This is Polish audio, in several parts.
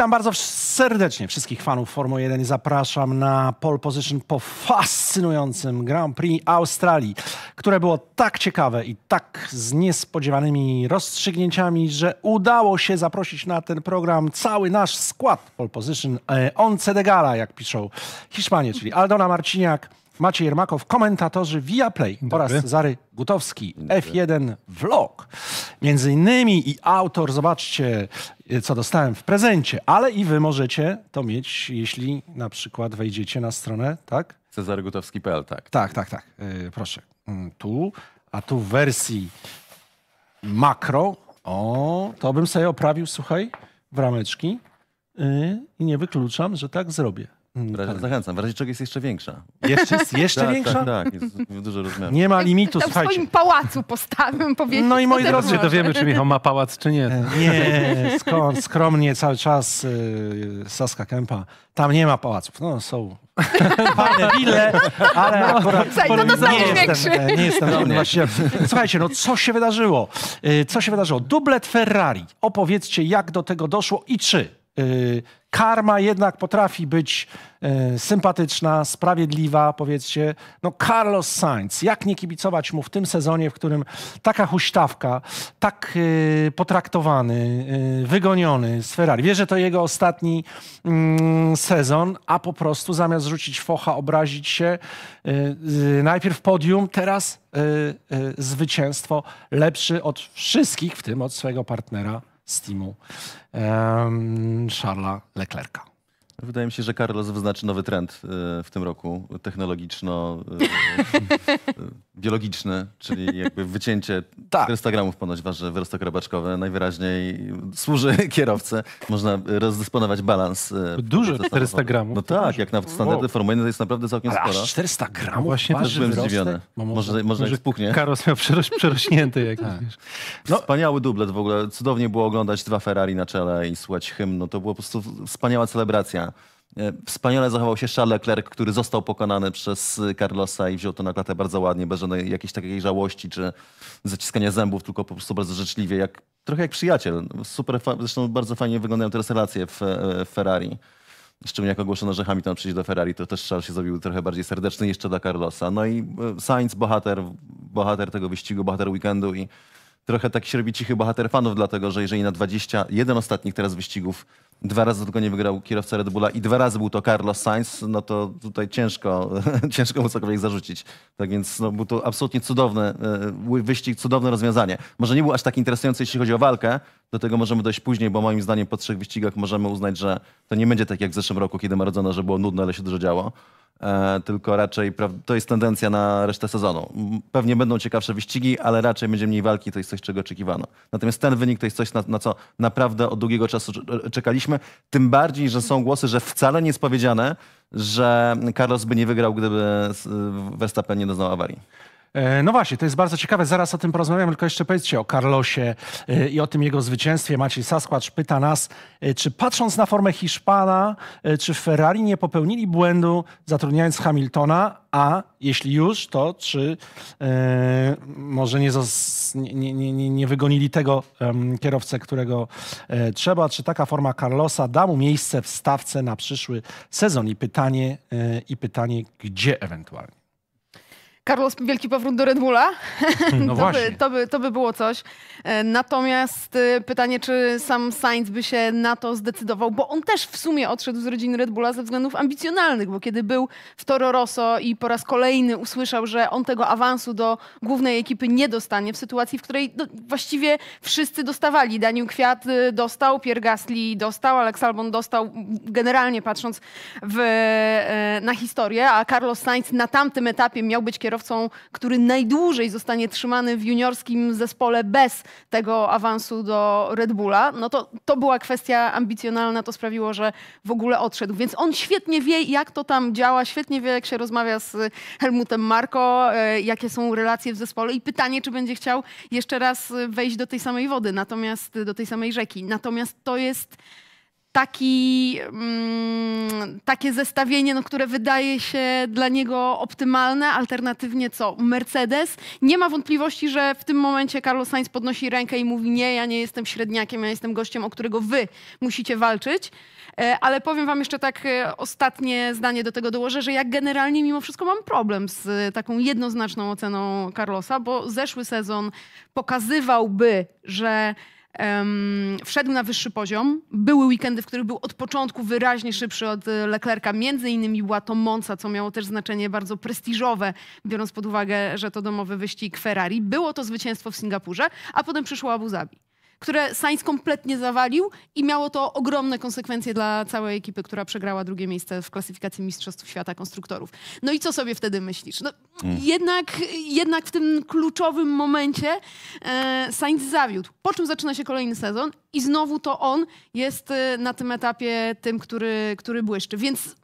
Witam bardzo serdecznie wszystkich fanów Formuły 1 i zapraszam na pole position po fascynującym Grand Prix Australii, które było tak ciekawe i tak z niespodziewanymi rozstrzygnięciami, że udało się zaprosić na ten program cały nasz skład pole position e, on Gala, jak piszą Hiszpanie, czyli Aldona Marciniak, Maciej Jermakow, komentatorzy Via Play oraz Zary Gutowski, F1 Vlog. Między innymi i autor, zobaczcie, co dostałem w prezencie, ale i wy możecie to mieć, jeśli na przykład wejdziecie na stronę, tak? Cezarygutowski.pl, tak. Tak, tak, tak. Yy, proszę. Mm, tu, a tu w wersji makro. O, to bym sobie oprawił, słuchaj, w rameczki. Yy, e, I nie wykluczam, że tak zrobię. Mm, tak. Zachęcam, w razie czego jest jeszcze większa. Jeszcze, jest jeszcze tak, tak większa? Tak, tak, jest dużo rozmiarów. Nie ma limitu, Tam słuchajcie. w swoim pałacu postawę powiedzmy. No i moi drodzy, to wiemy, czy Michał ma pałac, czy nie. E, nie, skąd, skromnie cały czas yy, Saska Kępa. Tam nie ma pałaców, no są fajne wille, ale no, akurat no, nie, jestem, e, nie jestem no, nie. Słuchajcie, no co się wydarzyło? Co się wydarzyło? Dublet Ferrari. Opowiedzcie, jak do tego doszło i czy Karma jednak potrafi być y, sympatyczna, sprawiedliwa, powiedzcie. No Carlos Sainz, jak nie kibicować mu w tym sezonie, w którym taka huśtawka, tak y, potraktowany, y, wygoniony z Ferrari. Wie, że to jego ostatni mm, sezon, a po prostu zamiast rzucić focha, obrazić się, najpierw podium, teraz zwycięstwo lepszy od wszystkich, w tym od swojego partnera z teamu um, Charlesa Leclerca. Wydaje mi się, że Carlos wyznaczy nowy trend e, w tym roku, technologiczno-biologiczny, e, e, czyli jakby wycięcie tak. 400 gramów ponoć waży wyrostek robaczkowy. Najwyraźniej służy kierowcy. Można rozdysponować balans. Dużo 400 gramów. No tak, jak na standardy wow. to jest naprawdę całkiem sporo. 400 no gramów? Właśnie też byłem zdziwiony. No może, może, może jak spuchnie. Carlos miał przeroś, przerośnięty jakiś. Tak. No. Wspaniały dublet w ogóle. Cudownie było oglądać dwa Ferrari na czele i słuchać No To była po prostu wspaniała celebracja E, wspaniale zachował się Charles Leclerc, który został pokonany przez Carlosa i wziął to na klatę bardzo ładnie, bez żadnej jakiejś takiej żałości czy zaciskania zębów, tylko po prostu bardzo życzliwie, jak, trochę jak przyjaciel. Super, zresztą bardzo fajnie wyglądają teraz relacje w, w e, Ferrari. Z czym jak ogłoszono, że Hamilton przyjdzie do Ferrari, to też Charles się zrobił trochę bardziej serdeczny jeszcze dla Carlosa. No i e, Sainz, bohater, bohater tego wyścigu, bohater weekendu i trochę taki się robi cichy bohater fanów, dlatego że jeżeli na 21 ostatnich teraz wyścigów dwa razy tylko nie wygrał kierowca Red Bulla i dwa razy był to Carlos Sainz, no to tutaj ciężko, ciężko mu cokolwiek zarzucić. Tak więc no, był to absolutnie cudowny e, wyścig, cudowne rozwiązanie. Może nie był aż tak interesujący, jeśli chodzi o walkę, do tego możemy dojść później, bo moim zdaniem po trzech wyścigach możemy uznać, że to nie będzie tak jak w zeszłym roku, kiedy Maradona, że było nudne, ale się dużo działo. E, tylko raczej to jest tendencja na resztę sezonu. Pewnie będą ciekawsze wyścigi, ale raczej będzie mniej walki, to jest coś, czego oczekiwano. Natomiast ten wynik to jest coś, na, na co naprawdę od długiego czasu czekaliśmy. Tym bardziej, że są głosy, że wcale nie jest powiedziane, że Carlos by nie wygrał, gdyby Verstappen nie doznał awarii. E, no właśnie, to jest bardzo ciekawe. Zaraz o tym porozmawiamy, tylko jeszcze powiedzcie o Carlosie e, i o tym jego zwycięstwie. Maciej Sasquatch pyta nas, e, czy patrząc na formę Hiszpana, czy Ferrari nie popełnili błędu zatrudniając Hamiltona, a jeśli już, to czy może nie, nie, nie, nie, wygonili tego um, kierowcę, którego trzeba? Czy taka forma Carlosa da mu miejsce w stawce na przyszły sezon? I pytanie, i pytanie gdzie ewentualnie? Carlos, wielki powrót do Red Bulla. No to, by, to, by, to by było coś. E, natomiast e, pytanie, czy sam Sainz by się na to zdecydował, bo on też w sumie odszedł z rodziny Red Bulla ze względów ambicjonalnych, bo kiedy był w Toro Rosso i po raz kolejny usłyszał, że on tego awansu do głównej ekipy nie dostanie w sytuacji, w której no, właściwie wszyscy dostawali. Daniel Kwiat y, dostał, Pierre Gasly dostał, Alex Albon dostał, generalnie patrząc w, e, na historię, a Carlos Sainz na tamtym etapie miał być kierowcą kierowcą, który najdłużej zostanie trzymany w juniorskim zespole bez tego awansu do Red Bulla, no to to była kwestia ambicjonalna, to sprawiło, że w ogóle odszedł. Więc on świetnie wie, jak to tam działa, świetnie wie, jak się rozmawia z Helmutem Marko, e, jakie są relacje w zespole i pytanie, czy będzie chciał jeszcze raz wejść do tej samej wody, natomiast do tej samej rzeki. Natomiast to jest taki, mm, takie zestawienie, no, które wydaje się dla niego optymalne, alternatywnie co? Mercedes. Nie ma wątpliwości, że w tym momencie Carlos Sainz podnosi rękę i mówi nie, ja nie jestem średniakiem, ja jestem gościem, o którego wy musicie walczyć. E, ale powiem wam jeszcze tak e, ostatnie zdanie do tego dołożę, że ja generalnie mimo wszystko mam problem z e, taką jednoznaczną oceną Carlosa, bo zeszły sezon pokazywałby, że Um, wszedł na wyższy poziom. Były weekendy, w których był od początku wyraźnie szybszy od e, Leclerca. Między innymi była to Monza, co miało też znaczenie bardzo prestiżowe, biorąc pod uwagę, że to domowy wyścig Ferrari. Było to zwycięstwo w Singapurze, a potem przyszło Abu Zabi które Sainz kompletnie zawalił i miało to ogromne konsekwencje dla całej ekipy, która przegrała drugie miejsce w klasyfikacji Mistrzostw Świata Konstruktorów. No i co sobie wtedy myślisz? No, mm. jednak, jednak w tym kluczowym momencie e, Sainz zawiódł. Po czym zaczyna się kolejny sezon i znowu to on jest e, na tym etapie tym, który, który błyszczy. Więc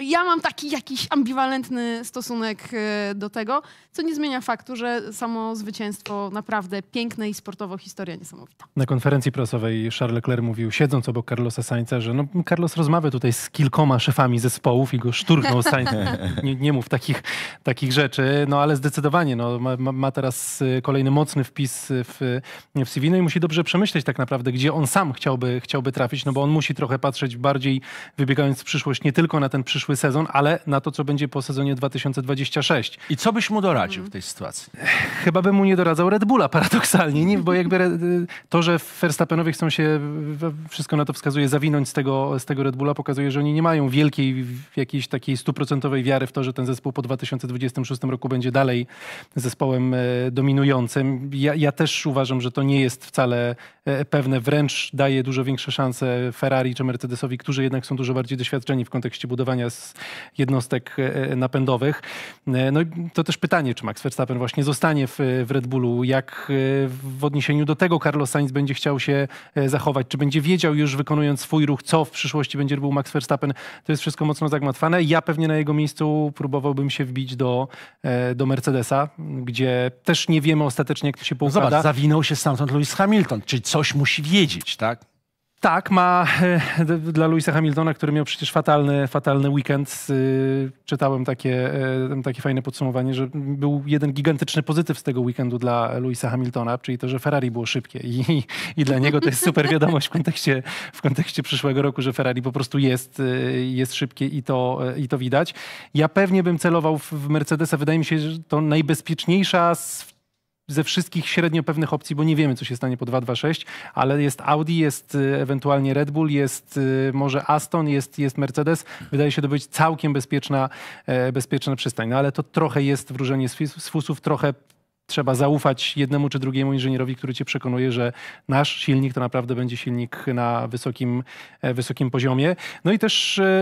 ja mam taki jakiś ambiwalentny stosunek e, do tego, co nie zmienia faktu, że samo zwycięstwo naprawdę piękne i sportowo historia niesamowita. Na konferencji prasowej Charles Leclerc mówił, siedząc obok Carlosa Sainza, że no, Carlos rozmawia tutaj z kilkoma szefami zespołów i go szturchnął Sainz. Nie, nie, mów takich, takich rzeczy, no ale zdecydowanie no, ma, ma teraz e, kolejny mocny wpis w, e, w CV no i musi dobrze przemyśleć tak naprawdę, gdzie on sam chciałby, chciałby trafić, no bo on musi trochę patrzeć bardziej, wybiegając w przyszłość, nie tylko na ten przyszłość, przyszły sezon, ale na to, co będzie po sezonie 2026. I co byś mu doradził mm. w tej sytuacji? Chyba bym mu nie doradzał Red Bulla, paradoksalnie, nie? bo jakby y, to, że Verstappenowie chcą się, wszystko na to wskazuje, zawinąć z tego, z tego Red Bulla, pokazuje, że oni nie mają wielkiej, jakiejś takiej stuprocentowej wiary w to, że ten zespół po 2026 roku będzie dalej zespołem e, dominującym. Ja, ja też uważam, że to nie jest wcale e, pewne, wręcz daje dużo większe szanse Ferrari czy Mercedesowi, którzy jednak są dużo bardziej doświadczeni w kontekście budowania z jednostek e, e, napędowych. E, no i to też pytanie, czy Max Verstappen właśnie zostanie w, w Red Bullu, jak w odniesieniu do tego Carlos Sainz będzie chciał się zachować, czy będzie wiedział już wykonując swój ruch, co w przyszłości będzie robił Max Verstappen. To jest wszystko mocno zagmatwane. Ja pewnie na jego miejscu próbowałbym się wbić do, do Mercedesa, gdzie też nie wiemy ostatecznie, jak to się no poukłada. Zobacz, zawinął się stamtąd Lewis Hamilton, czyli coś musi wiedzieć, tak? Tak, ma e, dla Louisa Hamiltona, który miał przecież fatalny, fatalny weekend. E, czytałem takie, e, takie fajne podsumowanie, że był jeden gigantyczny pozytyw z tego weekendu dla Louisa Hamiltona, czyli to, że Ferrari było szybkie. I, i dla niego to jest super wiadomość w kontekście, w kontekście przyszłego roku, że Ferrari po prostu jest, jest szybkie i to, i to widać. Ja pewnie bym celował w Mercedesa. Wydaje mi się, że to najbezpieczniejsza z ze wszystkich średnio pewnych opcji, bo nie wiemy, co się stanie po 2.2.6, ale jest Audi, jest y, ewentualnie Red Bull, jest y, może Aston, jest, jest Mercedes. Wydaje się to być całkiem bezpieczna, e, bezpieczna przystań. No ale to trochę jest wróżenie z fusów, trochę trzeba zaufać jednemu czy drugiemu inżynierowi, który cię przekonuje, że nasz silnik to naprawdę będzie silnik na wysokim, e, wysokim poziomie. No i też e,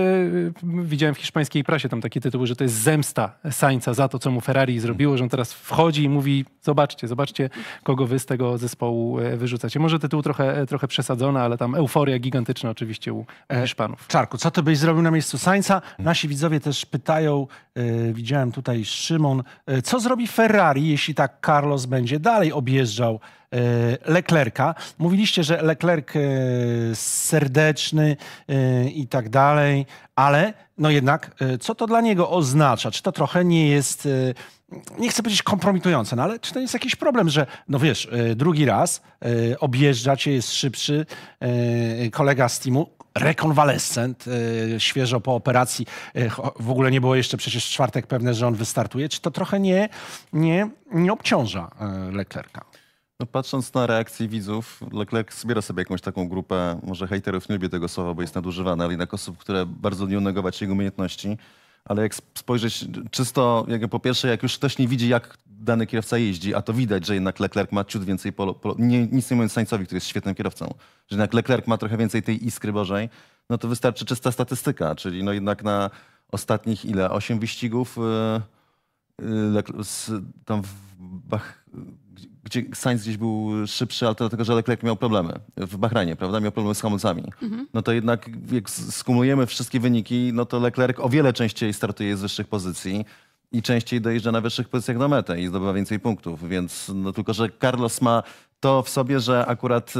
widziałem w hiszpańskiej prasie tam takie tytuły, że to jest zemsta Sańca za to, co mu Ferrari zrobiło, że on teraz wchodzi i mówi, zobaczcie, zobaczcie, kogo wy z tego zespołu e, wyrzucacie. Może tytuł trochę, trochę przesadzony, ale tam euforia gigantyczna oczywiście u Hiszpanów. Czarku, co ty byś zrobił na miejscu Sańca? Nasi widzowie też pytają, widziałem tutaj Szymon, yy, co zrobi Ferrari, jeśli tak Carlos będzie dalej objeżdżał e, Leclerca. Mówiliście, że Leclerc e, serdeczny e, i tak dalej, ale no jednak, co to dla niego oznacza? Czy to trochę nie jest, nie chcę powiedzieć kompromitujące, no ale czy to jest jakiś problem, że no wiesz, drugi raz objeżdża cię, jest szybszy kolega z teamu, rekonwalescent, y, świeżo po operacji. Y, w ogóle nie było jeszcze przecież czwartek pewne, że on wystartuje. Czy to trochę nie, nie, nie obciąża y, Leclerca? No patrząc na reakcję widzów, Leclerc zbiera sobie jakąś taką grupę, może hejterów nie lubię tego słowa, bo jest nadużywane, ale jednak osób, które bardzo nie negować jego umiejętności ale jak spojrzeć czysto, jak po pierwsze, jak już ktoś nie widzi, jak dany kierowca jeździ, a to widać, że jednak Leclerc ma ciut więcej, polo, polo, nie, nic nie mówiąc Sańcowi, który jest świetnym kierowcą, że jednak Leclerc ma trochę więcej tej iskry bożej, no to wystarczy czysta statystyka, czyli no jednak na ostatnich ile, 8 wyścigów, yy, yy, tam w Bach, gdzie Sainz gdzieś był szybszy, ale to dlatego, że Leclerc miał problemy w Bahrajnie, prawda? Miał problemy z hamulcami. Mhm. No to jednak jak skumulujemy wszystkie wyniki, no to Leclerc o wiele częściej startuje z wyższych pozycji i częściej dojeżdża na wyższych pozycjach do mety i zdobywa więcej punktów. Więc no tylko, że Carlos ma to w sobie, że akurat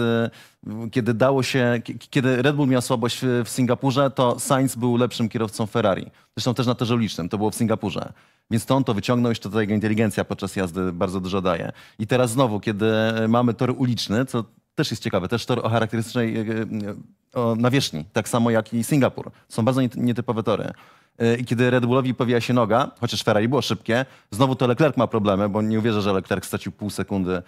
y, kiedy dało się, kiedy Red Bull miał słabość w Singapurze, to Sainz był lepszym kierowcą Ferrari. Zresztą też na torze ulicznym, to było w Singapurze więc to on to wyciągnął, jeszcze ta jego inteligencja podczas jazdy bardzo dużo daje. I teraz znowu, kiedy mamy tor uliczny, co też jest ciekawe, też tor o charakterystycznej e, e, o nawierzchni, tak samo jak i Singapur. Są bardzo nietypowe tory. E, I kiedy Red Bullowi powija się noga, chociaż Ferrari było szybkie, znowu to Leclerc ma problemy, bo nie uwierzę, że Leclerc stracił pół sekundy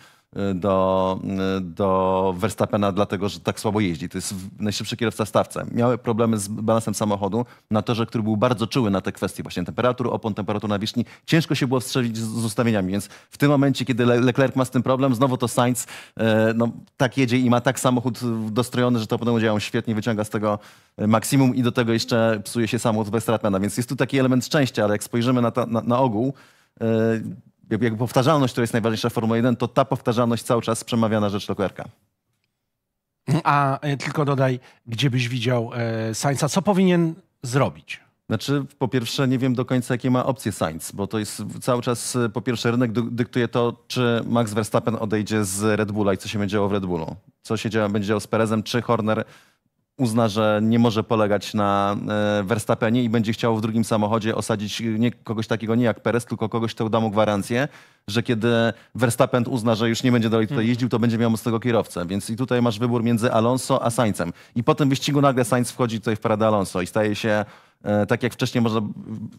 do, do Verstappena, dlatego że tak słabo jeździ. To jest najszybszy kierowca w stawce. Miały problemy z balansem samochodu na torze, który był bardzo czuły na te kwestie właśnie temperatur, opon, temperatur na wierzchni. Ciężko się było strzelić z, z ustawieniami, więc w tym momencie, kiedy Le Leclerc ma z tym problem, znowu to Sainz e, no, tak jedzie i ma tak samochód dostrojony, że to potem działa świetnie, wyciąga z tego e, maksimum i do tego jeszcze psuje się samochód Verstappena, więc jest tu taki element szczęścia, ale jak spojrzymy na, ta, na, na ogół, e, jak powtarzalność, która jest najważniejsza w Formule 1, to ta powtarzalność cały czas przemawia na rzecz Leclerca. A e, tylko dodaj, gdzie byś widział e, Sainza, co powinien zrobić? Znaczy, po pierwsze, nie wiem do końca, jakie ma opcje Sainz, bo to jest cały czas, e, po pierwsze, rynek dyktuje to, czy Max Verstappen odejdzie z Red Bulla i co się będzie działo w Red Bullu. Co się będzie działo z Perezem, czy Horner uzna, że nie może polegać na e, Verstappenie i będzie chciał w drugim samochodzie osadzić nie, kogoś takiego nie jak Perez, tylko kogoś, kto da mu gwarancję, że kiedy Verstappen uzna, że już nie będzie dalej tutaj mhm. jeździł, to będzie miał mocnego kierowcę. Więc i tutaj masz wybór między Alonso a Sainzem. I po tym wyścigu nagle Sainz wchodzi tutaj w paradę Alonso i staje się E, tak jak wcześniej można,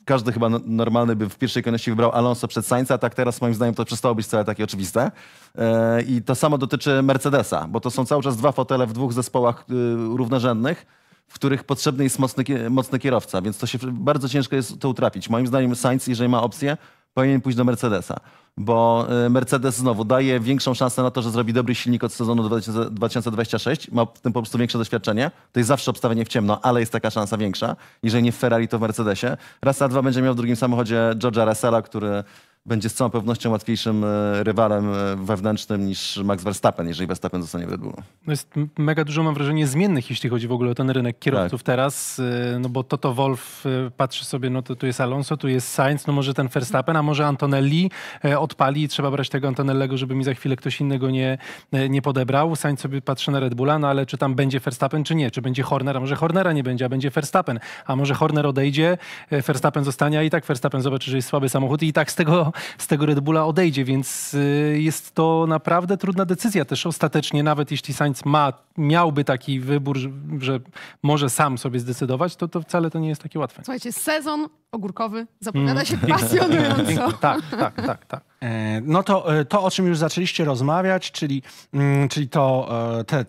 każdy chyba normalny by w pierwszej kolejności wybrał Alonso przed Sainza, tak teraz moim zdaniem to przestało być wcale takie oczywiste. E, I to samo dotyczy Mercedesa, bo to są cały czas dwa fotele w dwóch zespołach y, równorzędnych, w których potrzebny jest mocny, mocny kierowca, więc to się bardzo ciężko jest to utrapić. Moim zdaniem Sainz, jeżeli ma opcję, powinien pójść do Mercedesa, bo y, Mercedes znowu daje większą szansę na to, że zrobi dobry silnik od sezonu 2026, ma w tym po prostu większe doświadczenie. To jest zawsze obstawienie w ciemno, ale jest taka szansa większa. Jeżeli nie w Ferrari, to w Mercedesie. Raz na dwa będzie miał w drugim samochodzie George'a Russella, który będzie z całą pewnością łatwiejszym e, rywalem e, wewnętrznym niż Max Verstappen, jeżeli Verstappen zostanie w Red Bullu. No jest mega dużo, mam wrażenie, zmiennych, jeśli chodzi w ogóle o ten rynek kierowców tak. teraz, e, no bo Toto Wolf patrzy sobie, no to tu jest Alonso, tu jest Sainz, no może ten Verstappen, a może Antonelli odpali i trzeba brać tego Antonellego, żeby mi za chwilę ktoś innego nie, nie podebrał. Sainz sobie patrzy na Red Bulla, no ale czy tam będzie Verstappen, czy nie? Czy będzie Horner, a może Hornera nie będzie, a będzie Verstappen, a może Horner odejdzie, Verstappen zostanie, a i tak Verstappen zobaczy, że jest słaby samochód i tak z tego z tego Red Bulla odejdzie, więc y, jest to naprawdę trudna decyzja też ostatecznie, nawet jeśli Sainz ma, miałby taki wybór, że może sam sobie zdecydować, to, to wcale to nie jest takie łatwe. Słuchajcie, sezon ogórkowy zapowiada mm. się mm. pasjonująco. tak, tak, tak, tak. E, no to, e, to, o czym już zaczęliście rozmawiać, czyli, mm, czyli to e, te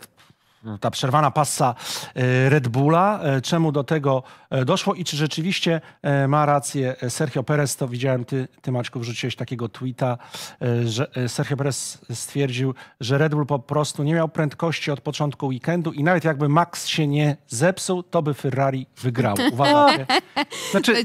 ta przerwana pasa e, Red Bulla, e, czemu do tego e, doszło i czy rzeczywiście ma rację Sergio Perez, to widziałem, ty, ty Maćku wrzuciłeś takiego tweeta, że Sergio Perez stwierdził, że Red Bull po prostu nie miał prędkości od początku weekendu i nawet jakby Max się nie zepsuł, to by Ferrari wygrał. Uważajcie, znaczy,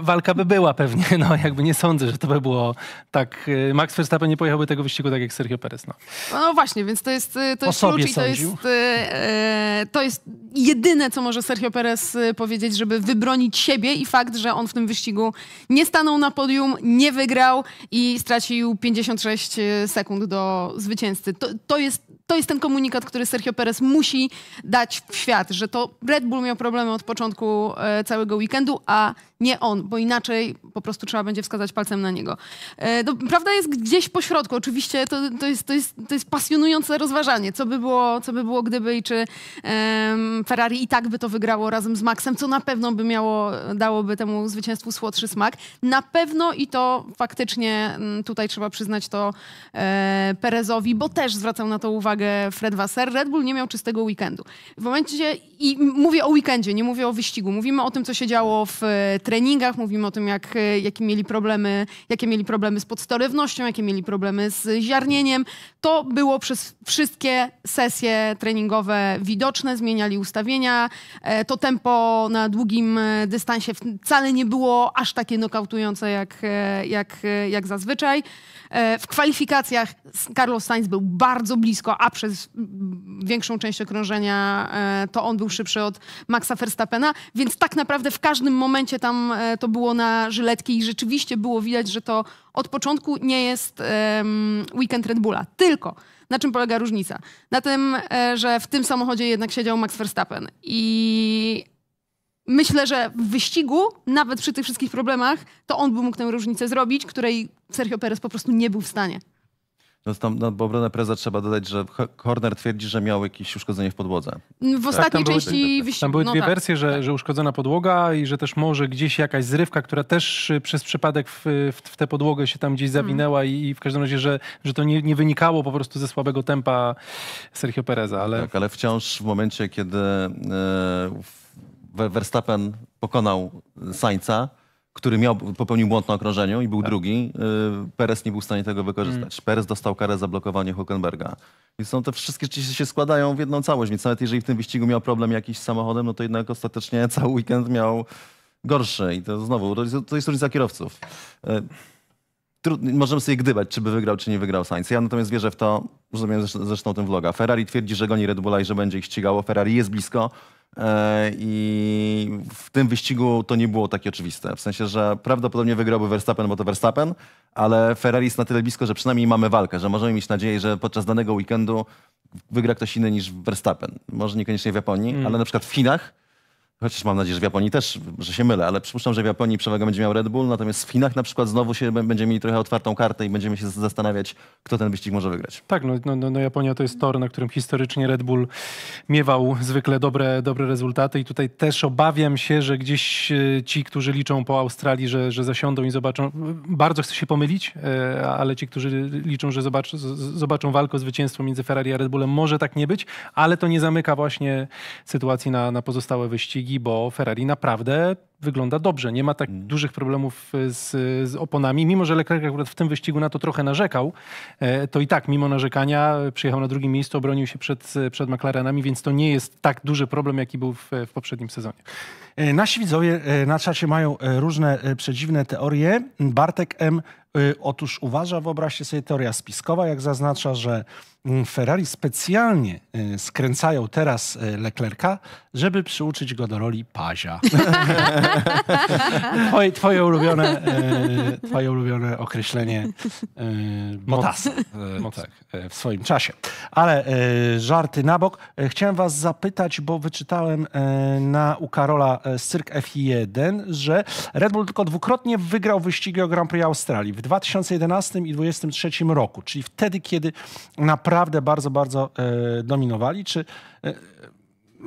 walka by była pewnie, no jakby nie sądzę, że to by było tak, Max Verstappen nie pojechałby tego wyścigu tak jak Sergio Perez. No, no właśnie, więc to jest, to jest klucz i to sądził. jest E, to jest jedyne, co może Sergio Perez y, powiedzieć, żeby wybronić siebie i fakt, że on w tym wyścigu nie stanął na podium, nie wygrał i stracił 56 y, sekund do zwycięzcy. To, to, jest, to jest ten komunikat, który Sergio Perez musi dać w świat, że to Red Bull miał problemy od początku e, całego weekendu, a nie on, bo inaczej po prostu trzeba będzie wskazać palcem na niego. E, prawda jest gdzieś po środku. Oczywiście to, to, jest, to, jest, to jest pasjonujące rozważanie, co by było, co by było gdyby i czy Ferrari i tak by to wygrało razem z Maxem, co na pewno by miało, dałoby temu zwycięstwu słodszy smak. Na pewno i to faktycznie mm, tutaj trzeba przyznać to e, Perezowi, bo też zwracał na to uwagę Fred Wasser. Red Bull nie miał czystego weekendu. W momencie, i mówię o weekendzie, nie mówię o wyścigu, mówimy o tym, co się działo w e, treningu treningach, mówimy o tym, jak, e, jakie, mieli problemy, jakie mieli problemy z podstorywnością, jakie mieli problemy z ziarnieniem. To było przez wszystkie sesje treningowe widoczne, zmieniali ustawienia. E, to tempo na długim e, dystansie wcale nie było aż takie nokautujące jak, jak, jak zazwyczaj. E, w kwalifikacjach Carlos Sainz był bardzo blisko, a przez mm, większą część okrążenia e, to on był szybszy od Maxa Verstappena, więc tak naprawdę w każdym momencie tam e, to było na żyletki i rzeczywiście było widać, że to od początku nie jest weekend Red Bulla. Tylko na czym polega różnica? Na tym, że w tym samochodzie jednak siedział Max Verstappen i myślę, że w wyścigu, nawet przy tych wszystkich problemach, to on by mógł tę różnicę zrobić, której Sergio Perez po prostu nie był w stanie. No, tam, na no, bo obronę Preza trzeba dodać, że Horner twierdzi, że miał jakieś uszkodzenie w podłodze. Mm, w tak, ostatniej tak, części wyścigu Tam były no dwie no, wersje, tak, że, tak. że uszkodzona podłoga i że też może gdzieś jakaś zrywka, która też y, przez przypadek w, w, w tę podłogę się tam gdzieś mm. zawinęła hmm. i, i, w każdym razie, że, że to nie, nie, wynikało po prostu ze słabego tempa Sergio Pereza. Ale... Tak, ale wciąż w momencie, kiedy... Yy, Verstappen pokonał Sańca, który miał, popełnił błąd na okrążeniu i był tak. drugi. Y, Perez nie był w stanie tego wykorzystać. Mm. Perez dostał karę za blokowanie Huckenberga. I są te wszystkie rzeczy się składają w jedną całość, więc nawet jeżeli w tym wyścigu miał problem jakiś z samochodem, no to jednak ostatecznie cały weekend miał gorszy. I to znowu, to jest różnica kierowców. Y, możemy sobie gdybać, czy by wygrał, czy nie wygrał Sainz. Ja natomiast wierzę w to, że zrobiłem zresztą ten vloga. Ferrari twierdzi, że goni Red Bulla i że będzie ich ścigało. Ferrari jest blisko. E, I w tym wyścigu to nie było takie oczywiste. W sensie, że prawdopodobnie wygrałby Verstappen, bo to Verstappen, ale Ferrari jest na tyle blisko, że przynajmniej mamy walkę, że możemy mieć nadzieję, że podczas danego weekendu wygra ktoś inny niż Verstappen. Może niekoniecznie w Japonii, mm. ale na przykład w Chinach Chociaż mam nadzieję, że w Japonii też, że się mylę, ale przypuszczam, że w Japonii przewagę będzie miał Red Bull, natomiast w Chinach na przykład znowu się będziemy mieli trochę otwartą kartę i będziemy się zastanawiać, kto ten wyścig może wygrać. Tak, no, no, no, no Japonia to jest tor, na którym historycznie Red Bull miewał zwykle dobre, dobre rezultaty i tutaj też obawiam się, że gdzieś e, ci, którzy liczą po Australii, że, że zasiądą i zobaczą, bardzo chcę się pomylić, e, ale ci, którzy liczą, że zobaczą, zobaczą walkę o zwycięstwo między Ferrari a Red Bullem, może tak nie być, ale to nie zamyka właśnie sytuacji na, na pozostałe wyścigi ligi, bo Ferrari naprawdę wygląda dobrze. Nie ma tak mhm. dużych problemów e, z, z, oponami. Mimo, że Leclerc akurat w tym wyścigu na to trochę narzekał, e, to i tak mimo narzekania e, przyjechał na drugim miejscu, obronił się przed, przed McLarenami, więc to nie jest tak duży problem, jaki był w, w poprzednim sezonie. Nasi widzowie na czasie mają różne przedziwne teorie. Bartek M. Y, otóż uważa, wyobraźcie sobie, teoria spiskowa, jak zaznacza, że mm, Ferrari specjalnie y, skręcają teraz y, Leclerca, żeby przyuczyć go do roli pazia. twoje, twoje, ulubione, twoje ulubione określenie motas tak, w swoim czasie. Ale żarty na bok. Chciałem was zapytać, bo wyczytałem na u Karola z Cyrk F1, że Red Bull tylko dwukrotnie wygrał wyścigi o Grand Prix Australii. W 2011 i 2023 roku, czyli wtedy, kiedy naprawdę bardzo, bardzo e, dominowali, czy e,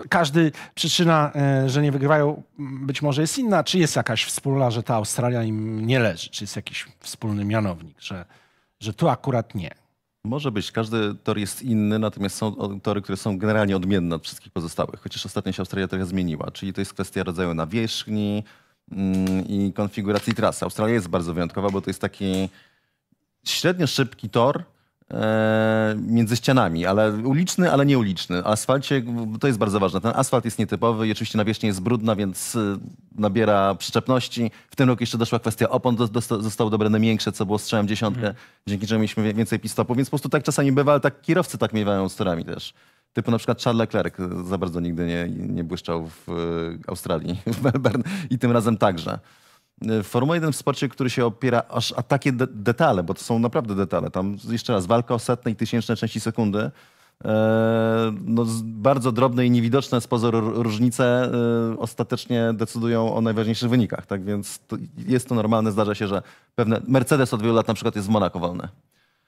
każdy przyczyna, e, że nie wygrywają, być może jest inna. Czy jest jakaś wspólna, że ta Australia im nie leży? Czy jest jakiś wspólny mianownik, że, że tu akurat nie? Może być. Każdy tor jest inny, natomiast są tory, które są generalnie odmienne od wszystkich pozostałych, chociaż ostatnio się Australia trochę zmieniła. Czyli to jest kwestia rodzaju nawierzchni, Mm, i konfiguracji trasy. Australia jest bardzo wyjątkowa, bo to jest taki średnio szybki tor e, między ścianami, ale uliczny, ale nie uliczny. Asfalcie, to jest bardzo ważne. Ten asfalt jest nietypowy i oczywiście nawierzchnia jest brudna, więc e, nabiera przyczepności. W tym roku jeszcze doszła kwestia opon, do, zostały dobrane miększe, co było strzałem dziesiątkę, mm. dzięki czemu mieliśmy więcej pistopów, więc po prostu tak czasami bywa, ale tak kierowcy tak miewają z torami też. Typu na przykład Charles Leclerc y, za bardzo nigdy nie, nie błyszczał w y, Australii, w Melbourne i tym razem także. Y, Formuła 1 w sporcie, który się opiera aż a takie de detale, bo to są naprawdę detale. Tam jeszcze raz walka o setne i tysięczne części sekundy. E, no, bardzo drobne i niewidoczne z pozoru różnice ostatecznie decydują o najważniejszych wynikach. Tak więc to, jest to normalne. Zdarza się, że pewne. Mercedes od wielu lat na przykład jest w Monako wolny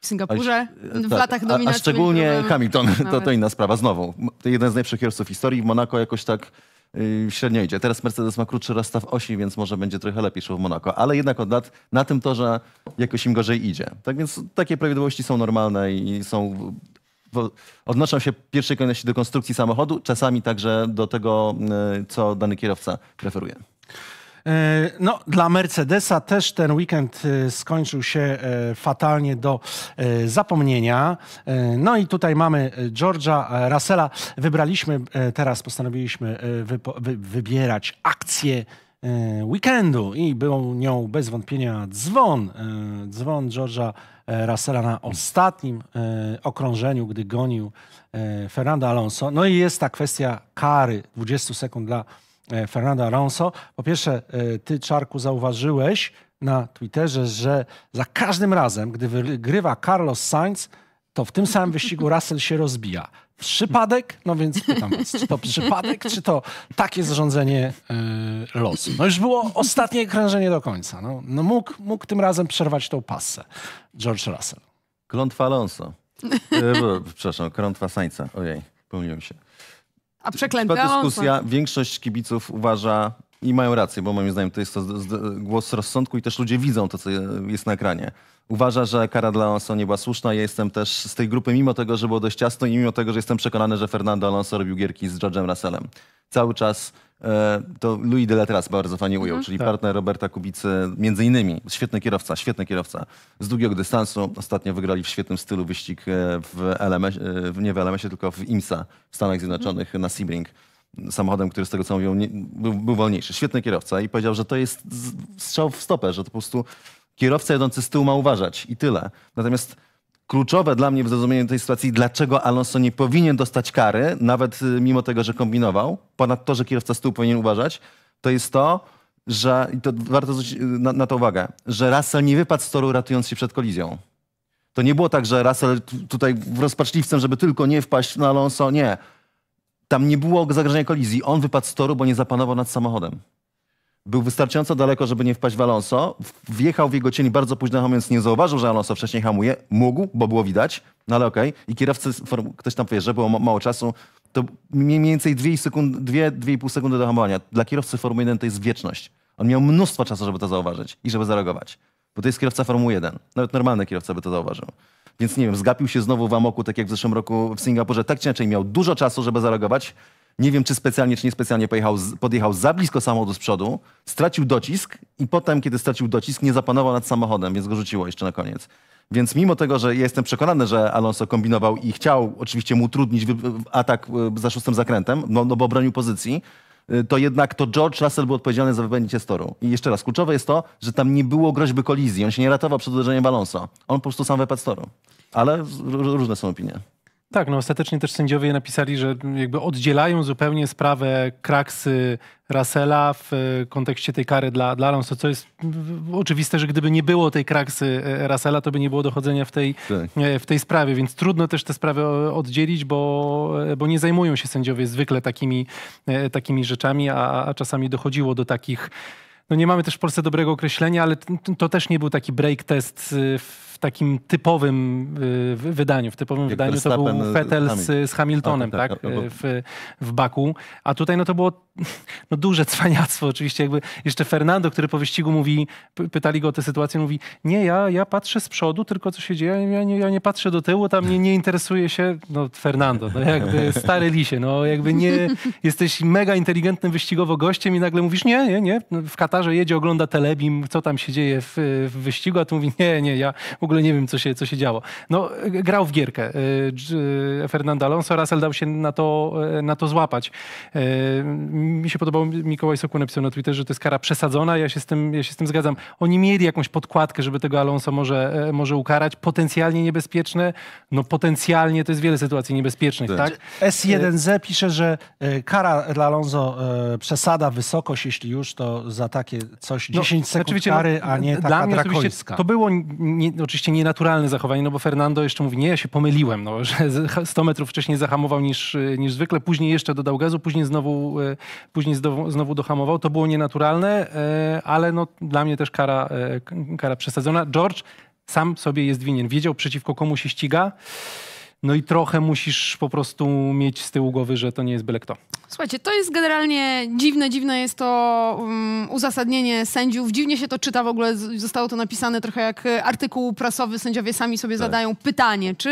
w Singapurze e, w tak, latach dominacyjnych. A, szczególnie byłem... Hamilton, to, to inna sprawa, znowu. Jeden z najlepszych kierowców historii, w Monako jakoś tak yy, średnio idzie. Teraz Mercedes ma krótszy rozstaw osi, więc może będzie trochę lepiej szło w Monako, ale jednak od lat na tym torze jakoś im gorzej idzie. Tak więc takie prawidłowości są normalne i są... Odnoszą się w pierwszej kolejności do konstrukcji samochodu, czasami także do tego, y, co dany kierowca preferuje. E, no, dla Mercedesa też ten weekend e, skończył się e, fatalnie do zapomnienia. No i tutaj mamy George'a Russella. Wybraliśmy, teraz postanowiliśmy wy wybierać akcję weekendu i był nią bez wątpienia dzwon, dzwon George'a Russella na ostatnim okrążeniu, gdy gonił Fernando Alonso. No i jest ta kwestia kary 20 sekund dla E, Fernando Alonso. Po pierwsze, e, ty, Czarku, zauważyłeś na Twitterze, że za każdym razem, gdy wygrywa Carlos Sainz, to w tym samym wyścigu Russell się rozbija. Przypadek? No więc pytam was, czy to przypadek, czy to takie zarządzenie e, losu? No już było ostatnie krężenie do końca. No, no mógł, mógł tym razem przerwać tą pasę, George Russell. Klątwa Alonso. Przepraszam, klątwa Sańca. Ojej, pomyliłem się. A przeklęte? dyskusja, większość kibiców uważa i mają rację, bo moim zdaniem to jest to głos rozsądku i też ludzie widzą to, co jest na ekranie. Uważa, że kara dla Alonso nie była słuszna. Ja jestem też z tej grupy, mimo tego, że było dość ciasno i mimo tego, że jestem przekonany, że Fernando Alonso robił gierki z George'em Russellem. Cały czas e, to Louis de Letras bardzo fajnie ujął, mhm. czyli tak. partner Roberta Kubicy, między innymi. Świetny kierowca, świetny kierowca. Z długiego dystansu ostatnio wygrali w świetnym stylu wyścig e, w LMS, e, nie w lms tylko w IMSA w Stanach Zjednoczonych mhm. na Sebring samochodem, który z tego co mówią nie, był, był, wolniejszy. Świetny kierowca i powiedział, że to jest strzał w stopę, że to po prostu kierowca jadący z tyłu ma uważać i tyle. Natomiast kluczowe dla mnie w zrozumieniu tej sytuacji, dlaczego Alonso nie powinien dostać kary, nawet y, mimo tego, że kombinował, ponad to, że kierowca z tyłu powinien uważać, to jest to, że, i to warto zwrócić y, na, na to uwagę, że Russell nie wypadł z toru ratując się przed kolizją. To nie było tak, że Russell tutaj rozpaczliwcem, żeby tylko nie wpaść na Alonso, nie. Tam nie było zagrożenia kolizji. On wypadł z toru, bo nie zapanował nad samochodem. Był wystarczająco daleko, żeby nie wpaść w Alonso. Wjechał w jego cień bardzo późno, hamując nie zauważył, że Alonso wcześniej hamuje. Mógł, bo było widać, no ale okej. Okay. I kierowcy, ktoś tam powie, że było mało czasu, to mniej więcej 2,5 sekund, dwie, sekundy do hamowania. Dla kierowcy Formuły 1 to jest wieczność. On miał mnóstwo czasu, żeby to zauważyć i żeby zareagować. Bo to jest kierowca Formuły 1. Nawet normalny kierowca by to zauważył. Więc nie wiem, zgapił się znowu w amoku, tak jak w zeszłym roku w Singapurze. Tak czy inaczej miał dużo czasu, żeby zareagować. Nie wiem, czy specjalnie, czy niespecjalnie pojechał, podjechał za blisko samochodu z przodu, stracił docisk i potem, kiedy stracił docisk, nie zapanował nad samochodem, więc go rzuciło jeszcze na koniec. Więc mimo tego, że jestem przekonany, że Alonso kombinował i chciał oczywiście mu utrudnić atak e, za szóstym zakrętem, no, no bo bronił pozycji, Y, to jednak to George Russell był odpowiedzialny za wypędnięcie z toru. I jeszcze raz, kluczowe jest to, że tam nie było groźby kolizji. On się nie ratował przed uderzeniem balonso. On po prostu sam wypadł z toru. Ale różne są opinie. Tak, no ostatecznie też sędziowie napisali, że jakby oddzielają zupełnie sprawę Kraksy Rasela w e, kontekście tej kary dla, dla Alonso, co jest oczywiste, że gdyby nie było tej Kraksy e, Rasela, to by nie było dochodzenia w tej, tak. e, w tej sprawie, więc trudno też tę sprawę oddzielić, bo, bo nie zajmują się sędziowie zwykle takimi, takimi rzeczami, a, a czasami dochodziło do takich no nie mamy też w Polsce dobrego określenia, ale to też nie był taki break test w takim typowym wydaniu. W typowym Jak wydaniu to był Vettel z, z Hamiltonem, a, tak, tak, w, w Baku. A tutaj no to było no duże cwaniactwo oczywiście. Jakby jeszcze Fernando, który po wyścigu mówi, pytali go o tę sytuację, mówi nie, ja, ja patrzę z przodu, tylko co się dzieje, ja nie, ja nie patrzę do tyłu, tam nie, nie interesuje się, no Fernando, no jakby stary lisie, no jakby nie, jesteś mega inteligentnym wyścigowo gościem i nagle mówisz nie, nie, nie, no, w Katarze jedzie, ogląda telebim, co tam się dzieje w, w wyścigu, a tu mówi nie, nie, ja w ogóle nie wiem, co się, co się działo. No e, grał w gierkę e, e, Fernando Alonso, Russell dał się na to, na to złapać mi się podobało, Mikołaj Sokół napisał na Twitterze, że to jest kara przesadzona, ja się z tym, ja się z tym zgadzam. Oni mieli jakąś podkładkę, żeby tego Alonso może, e, może ukarać, potencjalnie niebezpieczne, no potencjalnie to jest wiele sytuacji niebezpiecznych, tak? tak? Znaczy, S1Z pisze, że e, kara dla Alonso e, przesada wysokość, jeśli już, to za takie coś 10 no, sekund no, kary, a nie taka dla mnie drakońska. To było nie, oczywiście nienaturalne zachowanie, no bo Fernando jeszcze mówi, nie, ja się pomyliłem, no, że 100 metrów wcześniej zahamował niż, niż zwykle, później jeszcze dodał gazu, później znowu później znowu, dohamował. To było nienaturalne, e, ale no, dla mnie też kara, e, kara przesadzona. George sam sobie jest winien. Wiedział przeciwko komu się ściga. No i trochę musisz po prostu mieć z tyłu głowy, że to nie jest byle kto. Słuchajcie, to jest generalnie dziwne, dziwne jest to um, uzasadnienie sędziów. Dziwnie się to czyta w ogóle, zostało to napisane trochę jak artykuł prasowy. Sędziowie sami sobie tak. zadają pytanie, czy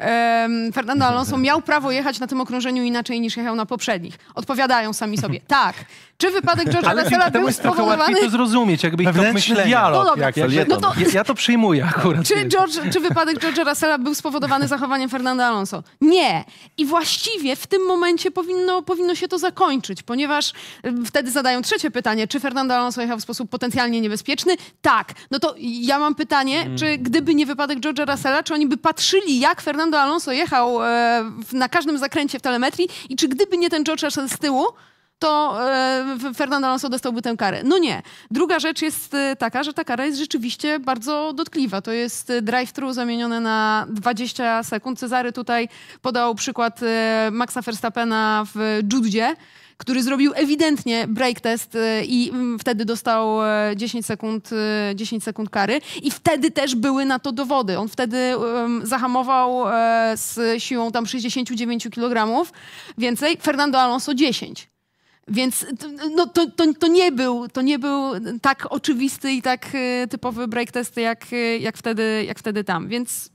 um, Fernando Alonso miał prawo jechać na tym okrążeniu inaczej niż jechał na poprzednich. Odpowiadają sami sobie, tak. Czy wypadek George'a Wessela był spowodowany... Ale to zrozumieć, jakby ich to dialog. No, jak no to, ja, ja, to przyjmuję akurat. Czy, George, czy wypadek George'a Russella był spowodowany zachowaniem Fernando Alonso? Nie. I właściwie w tym momencie powinno, powinno powinno się to zakończyć, ponieważ wtedy zadają trzecie pytanie, czy Fernando Alonso jechał w sposób potencjalnie niebezpieczny? Tak. No to ja mam pytanie, hmm. czy mm. gdyby nie wypadek George'a Russella, czy oni by patrzyli, jak Fernando Alonso jechał e, na każdym zakręcie w telemetrii i czy gdyby nie ten George Russell z tyłu, to e, Fernando Alonso dostałby tę karę. No nie. Druga rzecz jest e, taka, że ta kara jest rzeczywiście bardzo dotkliwa. To jest e, drive-thru zamienione na 20 sekund. Cezary tutaj podał przykład Maxa Verstappena w Judzie, który zrobił ewidentnie break test i mm, wtedy dostał 10 sekund, 10 sekund kary. I wtedy też były na to dowody. On wtedy um, zahamował z siłą tam 69 kg więcej, Fernando Alonso 10. Więc y, no, to, to, to, nie był, to nie był tak oczywisty i tak y, typowy break test, jak, y, jak, wtedy, jak wtedy tam. Więc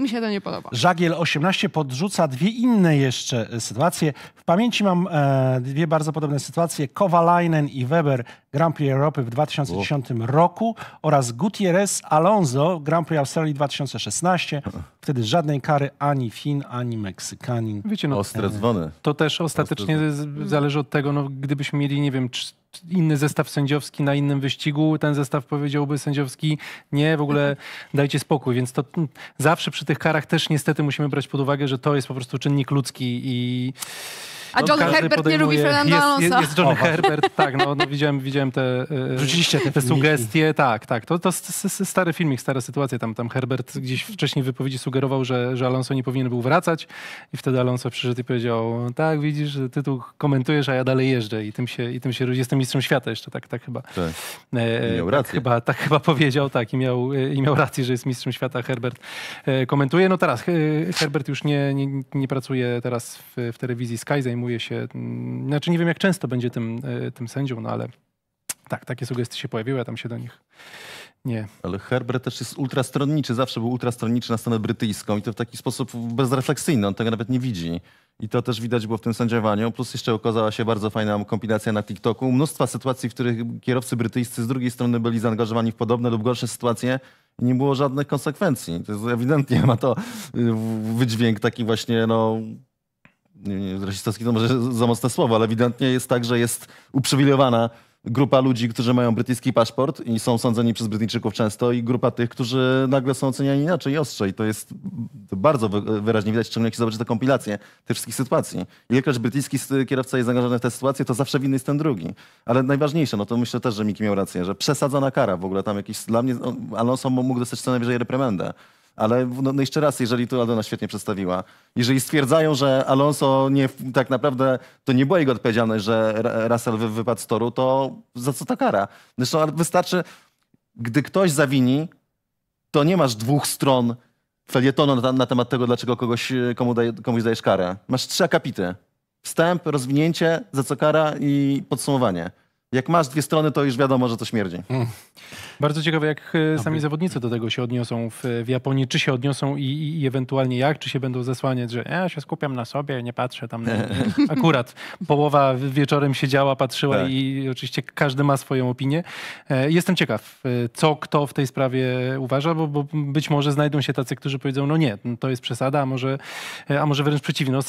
mi się to nie podoba. Żagiel 18 podrzuca dwie inne jeszcze e, sytuacje. W pamięci mam e, dwie bardzo podobne sytuacje. Kowalainen i Weber Grand Prix Europy w 2010 roku oraz Gutierrez Alonso Grand Prix Australii 2016. Wtedy żadnej kary ani Fin, ani Meksykanin. Wiecie, no, Ostre dzwony. To też ostatecznie zależy od tego, no, gdybyśmy mieli, nie wiem, inny zestaw sędziowski na innym wyścigu, ten zestaw powiedziałby sędziowski nie, w ogóle mhm. dajcie spokój. Więc to zawsze przy tych karach też niestety musimy brać pod uwagę, że to jest po prostu czynnik ludzki i a John Herbert nie lubi Fernando Alonso. Jest, jest, jest John Herbert, tak, no, no, widziałem, widziałem te, e, Rzuciliście te, te sugestie, tak, tak. To, to stary filmik, stara sytuacja. Tam, tam Herbert gdzieś wcześniej w wypowiedzi sugerował, że, że Alonso nie powinien był wracać i wtedy Alonso przyszedł i powiedział, tak, widzisz, ty tu komentujesz, a ja dalej jeżdżę i tym się, i tym się jestem mistrzem świata jeszcze, tak, tak chyba. Tak. E, miał tak rację. Tak chyba, tak chyba powiedział, tak, i miał, e, i miał rację, że jest mistrzem świata. Herbert e, komentuje. No teraz e, Herbert już nie, nie, nie pracuje teraz w, w telewizji Sky, zajmuje zajmuje się, mm, znaczy nie wiem jak często będzie tym, e, tym sędzią, no ale tak, takie sugestie się pojawiły, a tam się do nich nie. Ale Herbert też jest ultrastronniczy, zawsze był ultrastronniczy na stronę brytyjską i to w taki sposób bezrefleksyjny, on tego nawet nie widzi. I to też widać było w tym sędziowaniu. Plus jeszcze okazała się bardzo fajna kompilacja na TikToku. Mnóstwa sytuacji, w których kierowcy brytyjscy z drugiej strony byli zaangażowani w podobne lub gorsze sytuacje i nie było żadnych konsekwencji. To jest ewidentnie ma to y, wydźwięk taki właśnie no, rasistowski to może za mocne słowo, ale ewidentnie jest tak, że jest uprzywilejowana grupa ludzi, którzy mają brytyjski paszport i są sądzeni przez Brytyjczyków często i grupa tych, którzy nagle są oceniani inaczej i ostrzej. To jest bardzo wyraźnie widać, szczególnie jak się zobaczy tę kompilację tych wszystkich sytuacji. Ilekroć brytyjski kierowca jest zaangażowany w tę sytuację, to zawsze winny jest ten drugi. Ale najważniejsze, no to myślę też, że Miki miał rację, że przesadzana kara w ogóle tam jakiś, dla mnie no, Alonso mógł dostać co najwyżej reprymendę ale no, no jeszcze raz, jeżeli to Adona świetnie przedstawiła, jeżeli stwierdzają, że Alonso nie, tak naprawdę to nie była jego odpowiedzialność, że Russell wypadł z toru, to za co ta kara? Zresztą wystarczy, gdy ktoś zawini, to nie masz dwóch stron felietonu na, na temat tego, dlaczego kogoś, komu daje, komuś dajesz karę. Masz trzy akapity. Wstęp, rozwinięcie, za co kara i podsumowanie jak masz dwie strony, to już wiadomo, że to śmierdzi. Mm. Bardzo ciekawe, jak e, sami zawodnicy do tego się odniosą w, w Japonii. Czy się odniosą i, i, i, ewentualnie jak? Czy się będą zesłaniać, że ja e, się skupiam na sobie, nie patrzę tam. Na... Akurat połowa wieczorem siedziała, patrzyła tak. i oczywiście każdy ma swoją opinię. E, jestem ciekaw, co kto w tej sprawie uważa, bo, bo być może znajdą się tacy, którzy powiedzą, no nie, to jest przesada, a może, a może wręcz przeciwnie. No,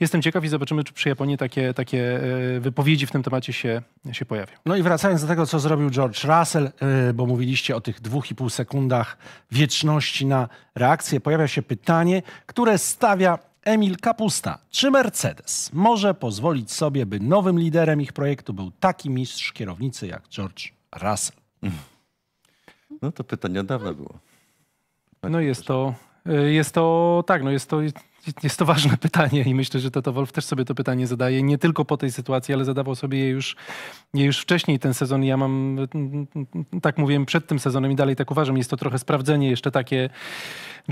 jestem ciekaw i zobaczymy, czy przy Japonii takie, takie wypowiedzi w tym temacie się, się pojawią pojawią. No i wracając do tego, co zrobił George Russell, y, bo mówiliście o tych dwóch i pół sekundach wieczności na reakcję, pojawia się pytanie, które stawia Emil Kapusta. Czy Mercedes może pozwolić sobie, by nowym liderem ich projektu był taki mistrz kierownicy jak George Russell? No to pytanie od dawna było. No jest to, y, jest to tak, no jest to jest to ważne pytanie i myślę, że Toto Wolf też sobie to pytanie zadaje. Nie tylko po tej sytuacji, ale zadawał sobie je już, je już wcześniej ten sezon. Ja mam, tak mówiłem przed tym sezonem i dalej tak uważam. Jest to trochę sprawdzenie jeszcze takie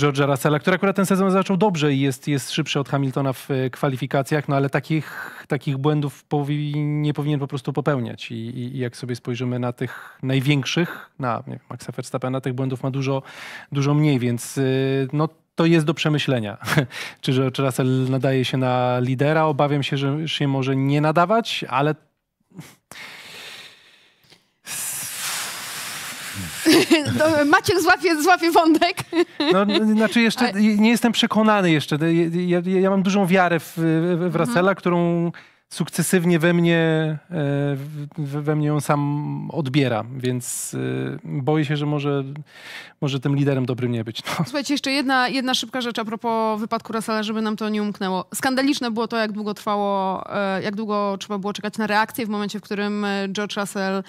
George'a Russella, który akurat ten sezon zaczął dobrze i jest, jest szybszy od Hamiltona w e, kwalifikacjach, no ale takich, takich błędów powi, nie powinien po prostu popełniać. I, i, I, jak sobie spojrzymy na tych największych, na Maxa Verstappena, tych błędów ma dużo, dużo mniej, więc e, no to jest do przemyślenia. czy, że, Russell nadaje się na lidera? Obawiam się, że się może nie nadawać, ale. Maciek złapie, złapie wątek. No, znaczy jeszcze nie jestem przekonany jeszcze. Ja, ja mam dużą wiarę w, w Russella, mhm. którą sukcesywnie we mnie, e, we mnie ją sam odbiera, więc e, boję się, że może, może tym liderem dobrym nie być. No. Słuchajcie, jeszcze jedna, jedna szybka rzecz a propos wypadku Rasala, żeby nam to nie umknęło. Skandaliczne było to, jak długo trwało, e, jak długo trzeba było czekać na reakcję w momencie, w którym George Russell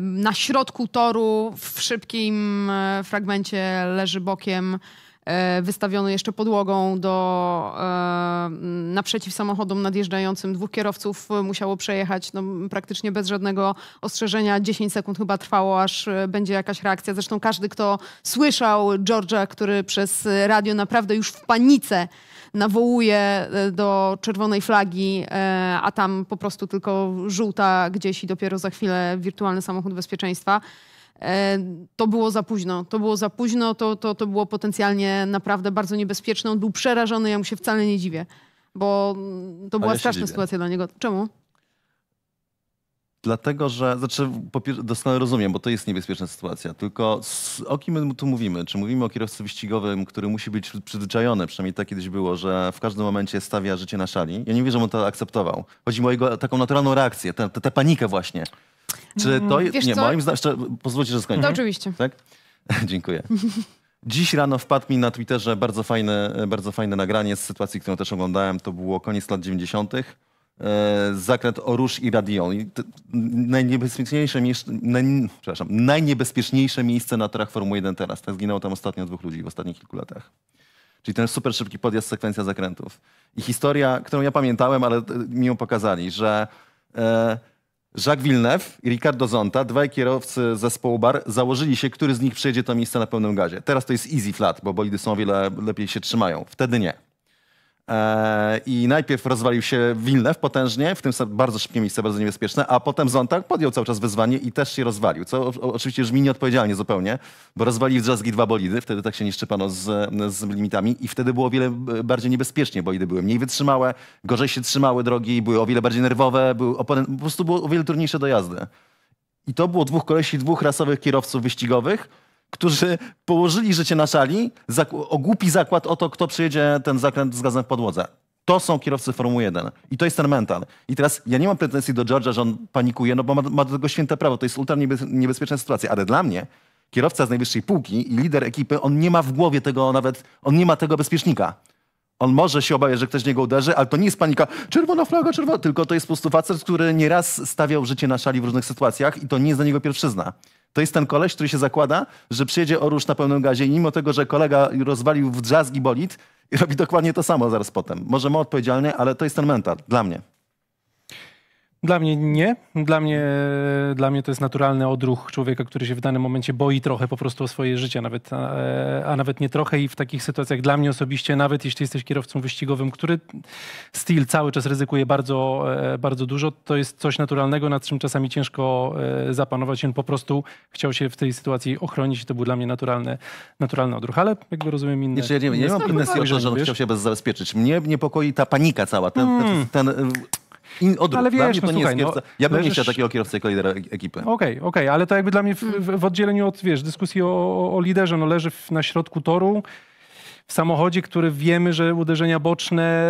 na środku toru w szybkim fragmencie leży bokiem E, wystawiony jeszcze podłogą do, e, naprzeciw samochodom nadjeżdżającym. Dwóch kierowców e, musiało przejechać no, praktycznie bez żadnego ostrzeżenia. 10 sekund chyba trwało, aż będzie jakaś reakcja. Zresztą każdy, kto słyszał George'a, który przez radio naprawdę już w panice nawołuje do czerwonej flagi, a tam po prostu tylko żółta gdzieś i dopiero za chwilę wirtualny samochód bezpieczeństwa. E, to było za późno. To było za późno, to, to, to było potencjalnie naprawdę bardzo niebezpieczne. On był przerażony, ja mu się wcale nie dziwię, bo to była ja straszna sytuacja dla niego. Czemu? Dlatego, że, znaczy, doskonale rozumiem, bo to jest niebezpieczna sytuacja. Tylko o kim my tu mówimy? Czy mówimy o kierowcy wyścigowym, który musi być przyzwyczajony, przynajmniej tak kiedyś było, że w każdym momencie stawia życie na szali? Ja nie wiem, że on to akceptował. Chodzi mi o jego taką naturalną reakcję, tę panikę właśnie. Czy to mm, jest. nie, co? moim zdaniem. Jeszcze, pozwólcie, że skończę. No, oczywiście. Tak? Dziękuję. Dziś rano wpadł mi na Twitterze bardzo fajne, bardzo fajne nagranie z sytuacji, którą też oglądałem. To było koniec lat 90. E, zakręt o róż i radion. I najniebezpieczniejsze, naj, przepraszam, najniebezpieczniejsze miejsce na torach Formuły 1 teraz. Tak zginęło tam ostatnio dwóch ludzi w ostatnich kilku latach. Czyli ten super szybki podjazd, sekwencja zakrętów. I historia, którą ja pamiętałem, ale e, mi ją pokazali, że e, Jacques Villeneuve i Ricardo Zonta, dwaj kierowcy zespołu Bar, założyli się, który z nich przejdzie to miejsce na pełnym gazie. Teraz to jest easy flat, bo bolidy są o wiele lepiej się trzymają. Wtedy nie. E, I najpierw rozwalił się Wilnew potężnie, w tym bardzo szybkie miejsce, bardzo niebezpieczne, a potem Zontag podjął cały czas wyzwanie i też się rozwalił, co oczywiście brzmi nieodpowiedzialnie zupełnie, bo rozwalił w drzazgi dwa bolidy, wtedy tak się nie z, z limitami i wtedy było o wiele e, bardziej niebezpiecznie, bolidy były mniej wytrzymałe, gorzej się trzymały drogi, były o wiele bardziej nerwowe, były oponent, po prostu było o wiele trudniejsze do jazdy. I to było dwóch kolesi, dwóch rasowych kierowców wyścigowych, którzy położyli życie na szali, ogłupi zakład o to, kto przyjedzie ten zakręt z gazem w podłodze. To są kierowcy Formuły 1 i to jest ten mental. I teraz ja nie mam pretensji do George'a, że on panikuje, no bo ma, ma do tego święte prawo, to jest ultra niebe, niebezpieczna sytuacja, ale dla mnie kierowca z najwyższej półki i lider ekipy, on nie ma w głowie tego nawet, on nie ma tego bezpiecznika. On może się obawiać, że ktoś niego uderzy, ale to nie jest panika, czerwona flaga, czerwona, tylko to jest po prostu facet, który nieraz stawiał życie na szali w różnych sytuacjach i to nie jest dla niego pierwszyzna. To jest ten koleś, który się zakłada, że przyjedzie oruż na pełnym gazie i mimo tego, że kolega rozwalił w drzazgi bolid, robi dokładnie to samo zaraz potem. Może ma odpowiedzialnie, ale to jest ten mental dla mnie. Dla mnie nie. Dla mnie, dla mnie to jest naturalny odruch człowieka, który się w danym momencie boi trochę po prostu o swoje życie, nawet, a, a nawet nie trochę. I w takich sytuacjach dla mnie osobiście, nawet jeśli jesteś kierowcą wyścigowym, który styl cały czas ryzykuje bardzo, e, bardzo dużo, to jest coś naturalnego, nad czym czasami ciężko e, zapanować. On po prostu chciał się w tej sytuacji ochronić i to był dla mnie naturalny, naturalny odruch. Ale jakby rozumiem inne... Znaczy, ja nie, nie, nie mam inne że on chciał się bez zabezpieczyć. Mnie niepokoi ta panika cała, ten, hmm. ten, ten i Ale wiesz, to no nie jest no, Ja bym leżysz... nie chciał takiego kierowcy jako lidera ekipy. Okej, okay, okej, okay, ale to jakby dla mnie w, w, oddzieleniu od, wiesz, dyskusji o, o liderze, no leży w, na środku toru, w samochodzie, który wiemy, że uderzenia boczne...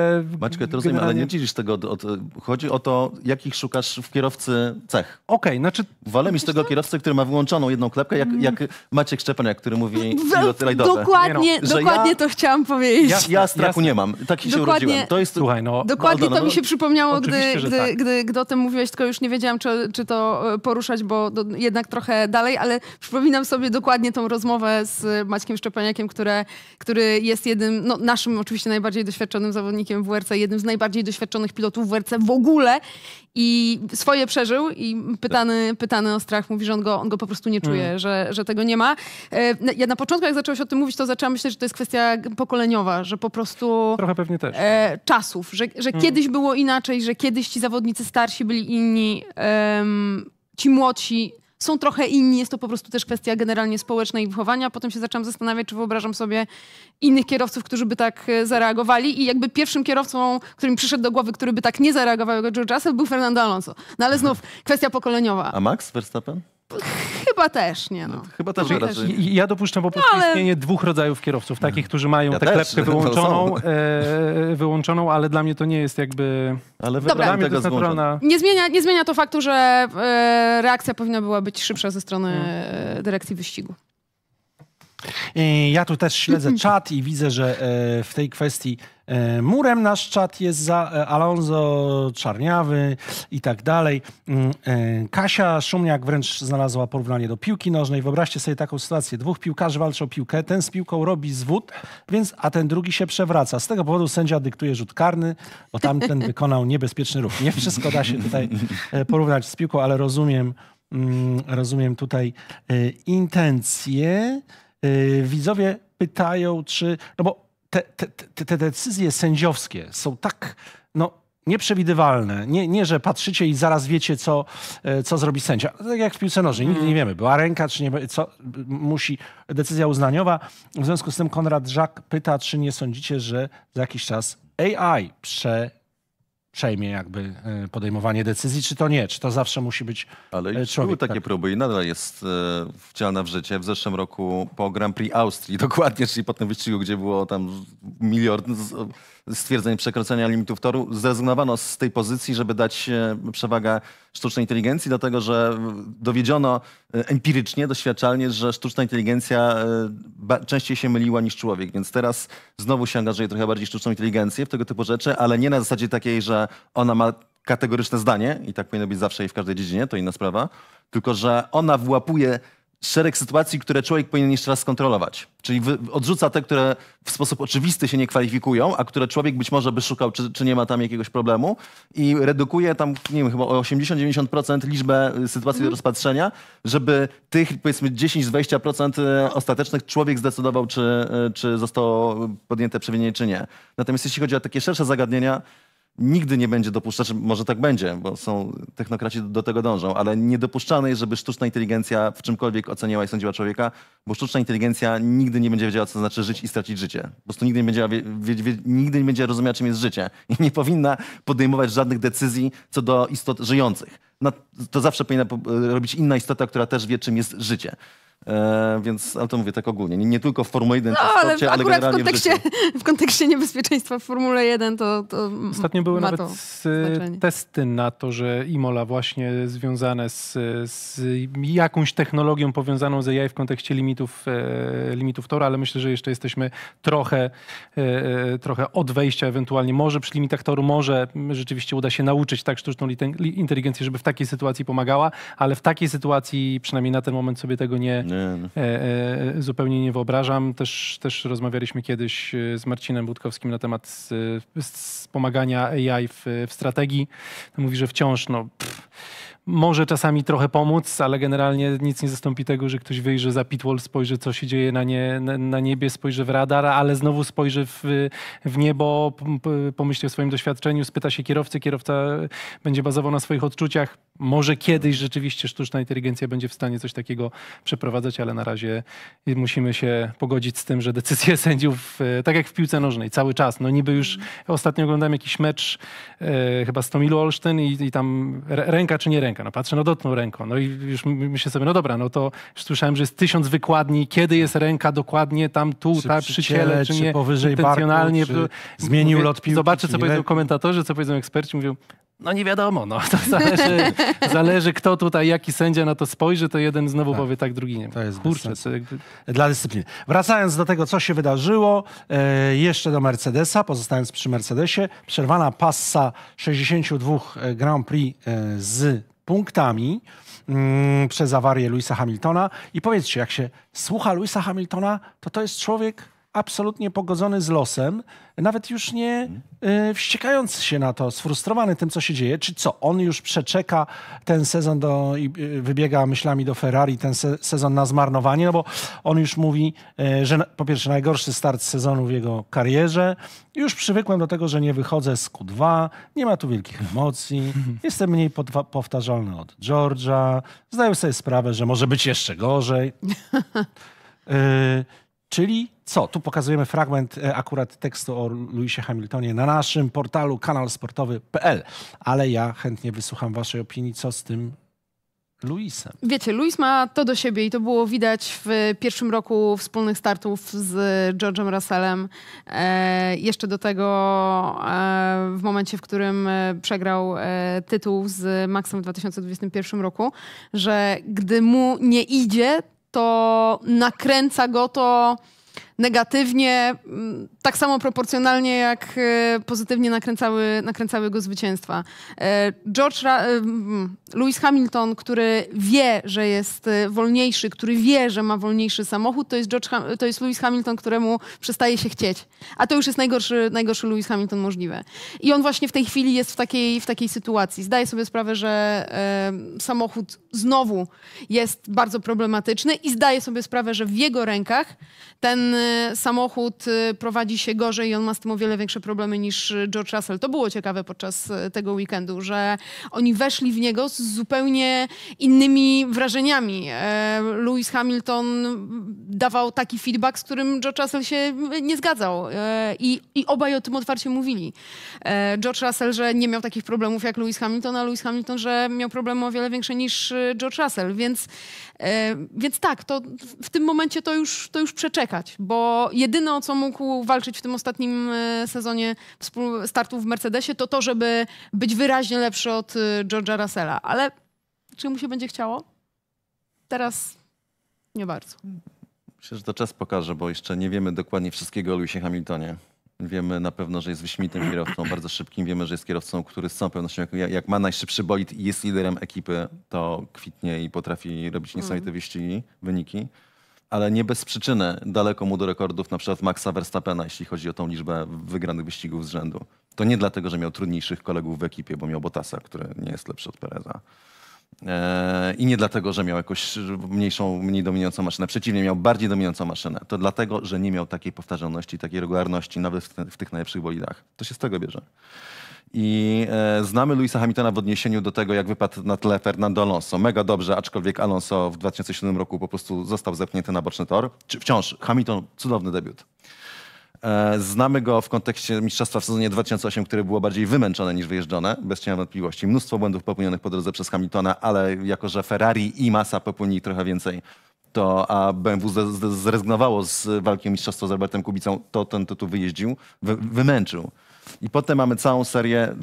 Maćko, ja to rozumiem, generalnie... ale nie dzielisz tego od, od, Chodzi o to, jakich szukasz w kierowcy cech. Okej, okay, znaczy... Walę mi z tego kierowcę, który ma wyłączoną jedną klepkę, jak, jak mm. Maciek Szczepaniak, który mówi piloty rajdowe. Dokładnie, no, dokładnie ja, to chciałam powiedzieć. Ja, ja strachu nie mam, tak się urodziłem. To jest... Słuchaj, no, dokładnie no, no to mi no. się przypomniało, gdy, gdy, tak. gdy, gdy o tym mówiłeś, tylko już nie wiedziałam, czy, czy to e, poruszać, bo do, jednak trochę dalej, ale przypominam sobie dokładnie tą rozmowę z Maćkiem Szczepaniakiem, które, który jest jednym, no, naszym oczywiście najbardziej doświadczonym zawodnikiem w WRC, jednym z najbardziej doświadczonych pilotów w WRC w ogóle i swoje przeżył i pytany, pytany o strach mówi, że on go, on go po prostu nie czuje, mm. że, że tego nie ma. E, ja na początku, jak zaczęłaś o tym mówić, to zaczęłam myśleć, że to jest kwestia pokoleniowa, że po prostu... Trochę pewnie też. E, czasów, że, że mm. kiedyś było inaczej, że kiedyś ci zawodnicy starsi byli inni, um, ci młodsi są trochę inni, jest to po prostu też kwestia generalnie społeczna i wychowania. Potem się zaczęłam zastanawiać, czy wyobrażam sobie innych kierowców, którzy by tak e, zareagowali i jakby pierwszym kierowcą, który mi przyszedł do głowy, który by tak nie zareagował jak George Russell, był Fernando Alonso. No ale znów kwestia pokoleniowa. A Max Verstappen? Chyba też, nie no. Chyba też znaczy, raczej. Ja, dopuszczam po no, prostu no, ale... istnienie dwóch rodzajów kierowców. Takich, którzy mają ja tę klepkę wyłączoną, e, wyłączoną, ale dla mnie to nie jest jakby... Ale Dobra. Dla naturalna... nie, zmienia, nie zmienia to faktu, że e, reakcja powinna była być szybsza ze strony mm. e, dyrekcji wyścigu. E, ja tu też śledzę czat i widzę, że e, w tej kwestii E, murem. Nasz czat jest za e, Alonso Czarniawy i tak dalej. Mm, e, Kasia Szumniak wręcz znalazła porównanie do piłki nożnej. Wyobraźcie sobie taką sytuację. Dwóch piłkarzy walczy o piłkę, ten z piłką robi zwód, więc, a ten drugi się przewraca. Z tego powodu sędzia dyktuje rzut karny, bo tamten wykonał niebezpieczny ruch. Nie wszystko da się tutaj porównać z piłką, ale rozumiem, mm, rozumiem tutaj intencje. Widzowie pytają, czy. No bo te, te, te, decyzje sędziowskie są tak no, nieprzewidywalne. Nie, nie, że patrzycie i zaraz wiecie, co, e, co zrobi sędzia. Tak jak w piłce nożnej, nigdy nie mhm. wiemy, była ręka, czy nie, co musi decyzja uznaniowa. W związku z tym Konrad Żak pyta, czy nie sądzicie, że za jakiś czas AI prze przejmie jakby e, podejmowanie decyzji, czy to nie, czy to zawsze musi być Ale e, człowiek. były takie tak. próby i nadal jest e, wcielana w życie. W zeszłym roku po Grand Prix Austrii dokładnie, czyli po tym wyścigu, gdzie było tam miliard stwierdzeń przekroczenia limitów toru. Zrezygnowano z tej pozycji, żeby dać e, przewagę sztucznej inteligencji, dlatego że dowiedziono e, empirycznie, doświadczalnie, że sztuczna inteligencja e, częściej się myliła niż człowiek, więc teraz znowu się angażuje trochę bardziej sztuczną inteligencję w tego typu rzeczy, ale nie na zasadzie takiej, że ona ma kategoryczne zdanie i tak powinno być zawsze i w każdej dziedzinie, to inna sprawa, tylko że ona włapuje szereg sytuacji, które człowiek powinien jeszcze raz skontrolować. Czyli odrzuca te, które w sposób oczywisty się nie kwalifikują, a które człowiek być może by szukał, czy, czy nie ma tam jakiegoś problemu i redukuje tam, nie wiem, chyba o 80-90% liczbę y, sytuacji mm. do mhm. rozpatrzenia, żeby tych, powiedzmy, 10-20% y, ostatecznych człowiek zdecydował, czy, y, czy zostało podjęte przewinienie, czy nie. Natomiast jeśli chodzi o takie szersze zagadnienia, nigdy nie będzie dopuszczalne, może tak będzie, bo są technokraci do, do tego dążą, ale niedopuszczalne jest, żeby sztuczna inteligencja w czymkolwiek oceniała i sądziła człowieka, bo sztuczna inteligencja nigdy nie będzie wiedziała, co to znaczy żyć i stracić życie. Po prostu nigdy nie będzie, wie, wie, nigdy nie będzie rozumiała, czym jest życie. I nie powinna podejmować żadnych decyzji co do istot żyjących. No, to zawsze powinna robić inna istota, która też wie, czym jest życie. E, więc, ale to mówię tak ogólnie, nie, nie tylko w Formule 1, no, sporcie, ale, w kontekście, w, w, kontekście niebezpieczeństwa w Formule 1 to, to Ostatnio były nawet e, testy na to, że Imola właśnie związane z, z, jakąś technologią powiązaną z AI w kontekście limitów, e, limitów tora, ale myślę, że jeszcze jesteśmy trochę, e, e, trochę od wejścia ewentualnie. Może przy limitach toru, może rzeczywiście uda się nauczyć tak sztuczną inteligencję, żeby w takiej sytuacji pomagała, ale w takiej sytuacji przynajmniej na ten moment sobie tego nie nie, e, e, zupełnie nie wyobrażam. Też, też rozmawialiśmy kiedyś e, z Marcinem Budkowskim na temat wspomagania AI w, w strategii. Mówi, że wciąż no, pff, może czasami trochę pomóc, ale generalnie nic nie zastąpi tego, że ktoś wyjrzy za pitwall, spojrzy co się dzieje na, nie, na niebie, spojrzy w radar, ale znowu spojrzy w, w niebo, pomyśli o swoim doświadczeniu, spyta się kierowcy, kierowca będzie bazował na swoich odczuciach. Może kiedyś rzeczywiście sztuczna inteligencja będzie w stanie coś takiego przeprowadzać, ale na razie musimy się pogodzić z tym, że decyzje sędziów, e, tak jak w piłce nożnej, cały czas, no niby już ostatnio oglądałem jakiś mecz e, chyba z Tomilu Olsztyn i, i tam ręka czy nie ręka, ręka. No patrzę, no dotną ręką. No i już myślę sobie, no dobra, no to słyszałem, że jest tysiąc wykładni, kiedy jest ręka dokładnie tam, tu, czy ta, przy, ciele, czy nie, powyżej intencjonalnie. Barku, czy zmienił lot piłki. Zobaczę, co powiedzą komentatorzy, co powiedzą eksperci. Mówią, no nie wiadomo, no. To zależy, zależy kto tutaj, jaki sędzia na to spojrzy, to jeden znowu tak. powie tak, drugi nie. To jest Kurczę, to jakby... Dla dyscypliny. Wracając do tego, co się wydarzyło, e, jeszcze do Mercedesa, pozostając przy Mercedesie, przerwana passa 62 e, Grand Prix e, z punktami mm, przez awarię Luisa Hamiltona. I powiedzcie, jak się słucha Luisa Hamiltona, to to jest człowiek, absolutnie pogodzony z losem, nawet już nie y, wściekając się na to, sfrustrowany tym, co się dzieje, czy co, on już przeczeka ten sezon do, i y, wybiega myślami do Ferrari, ten se, sezon na zmarnowanie, no bo on już mówi, y, że po pierwsze najgorszy start sezonu w jego karierze, już przywykłem do tego, że nie wychodzę z Q2, nie ma tu wielkich emocji, jestem mniej powtarzalny od George'a, zdaję sobie sprawę, że może być jeszcze gorzej. Y, Czyli co? Tu pokazujemy fragment e, akurat tekstu o Louisie Hamiltonie na naszym portalu kanalsportowy.pl, ale ja chętnie wysłucham waszej opinii, co z tym Luisem. Wiecie, Luis ma to do siebie i to było widać w pierwszym roku wspólnych startów z George'em Russellem. E, jeszcze do tego e, w momencie, w którym e, przegrał e, tytuł z Maxem w 2021 roku, że gdy mu nie idzie, to nakręca go to negatywnie, mm, tak samo proporcjonalnie jak e, pozytywnie nakręcały, nakręcały go zwycięstwa. E, George Ra e, Lewis Hamilton, który wie, że jest wolniejszy, który wie, że ma wolniejszy samochód, to jest, George Ham to jest Lewis Hamilton, któremu przestaje się chcieć. A to już jest najgorszy, najgorszy Lewis Hamilton możliwe. I on właśnie w tej chwili jest w takiej, w takiej sytuacji. Zdaje sobie sprawę, że e, samochód znowu jest bardzo problematyczny i zdaje sobie sprawę, że w jego rękach ten samochód y, prowadzi się gorzej i on ma z tym o wiele większe problemy niż George Russell. To było ciekawe podczas y, tego weekendu, że oni weszli w niego z zupełnie innymi wrażeniami. E, Lewis Hamilton dawał taki feedback, z którym George Russell się y, nie zgadzał e, i, i obaj o tym otwarcie mówili. E, George Russell, że nie miał takich problemów jak Lewis Hamilton, a Lewis Hamilton, że miał problemy o wiele większe niż George Russell, więc E, więc tak, to w tym momencie to już, to już przeczekać, bo jedyne o co mógł walczyć w tym ostatnim e, sezonie startów w Mercedesie to to, żeby być wyraźnie lepszy od e, George'a Russella. Ale czy mu się będzie chciało? Teraz nie bardzo. Myślę, że to czas pokaże, bo jeszcze nie wiemy dokładnie wszystkiego o Lewisie Hamiltonie. Wiemy na pewno, że jest wyśmienitym kierowcą, bardzo szybkim. Wiemy, że jest kierowcą, który z całą pewnością, jak, jak ma najszybszy bolid i jest liderem ekipy, to kwitnie i potrafi robić niesamowite mm. wyścigi, wyniki. Ale nie bez przyczyny daleko mu do rekordów na przykład Maxa Verstappena, jeśli chodzi o tą liczbę wygranych wyścigów z rzędu. To nie dlatego, że miał trudniejszych kolegów w ekipie, bo miał Bottasa, który nie jest lepszy od Pereza E, I nie dlatego, że miał jakąś mniejszą, mniej dominującą maszynę. Przeciwnie, miał bardziej dominującą maszynę. To dlatego, że nie miał takiej powtarzalności, takiej regularności nawet w, tych najlepszych bolidach. To się z tego bierze. I e, znamy Luisa Hamiltona w odniesieniu do tego, jak wypadł na tle Fernando Alonso. Mega dobrze, aczkolwiek Alonso w 2007 roku po prostu został zepchnięty na boczny tor. Czy, wciąż Hamilton, cudowny debiut. E, znamy go w kontekście mistrzostwa w sezonie 2008, które było bardziej wymęczone niż wyjeżdżone, bez cienia wątpliwości. Mnóstwo błędów popełnionych po drodze przez Hamiltona, ale jako, że Ferrari i Massa popełnili trochę więcej, to a BMW zrezygnowało z walki o mistrzostwo z Robertem Kubicą, to ten tytuł wyjeździł, wy, wymęczył. I potem mamy całą serię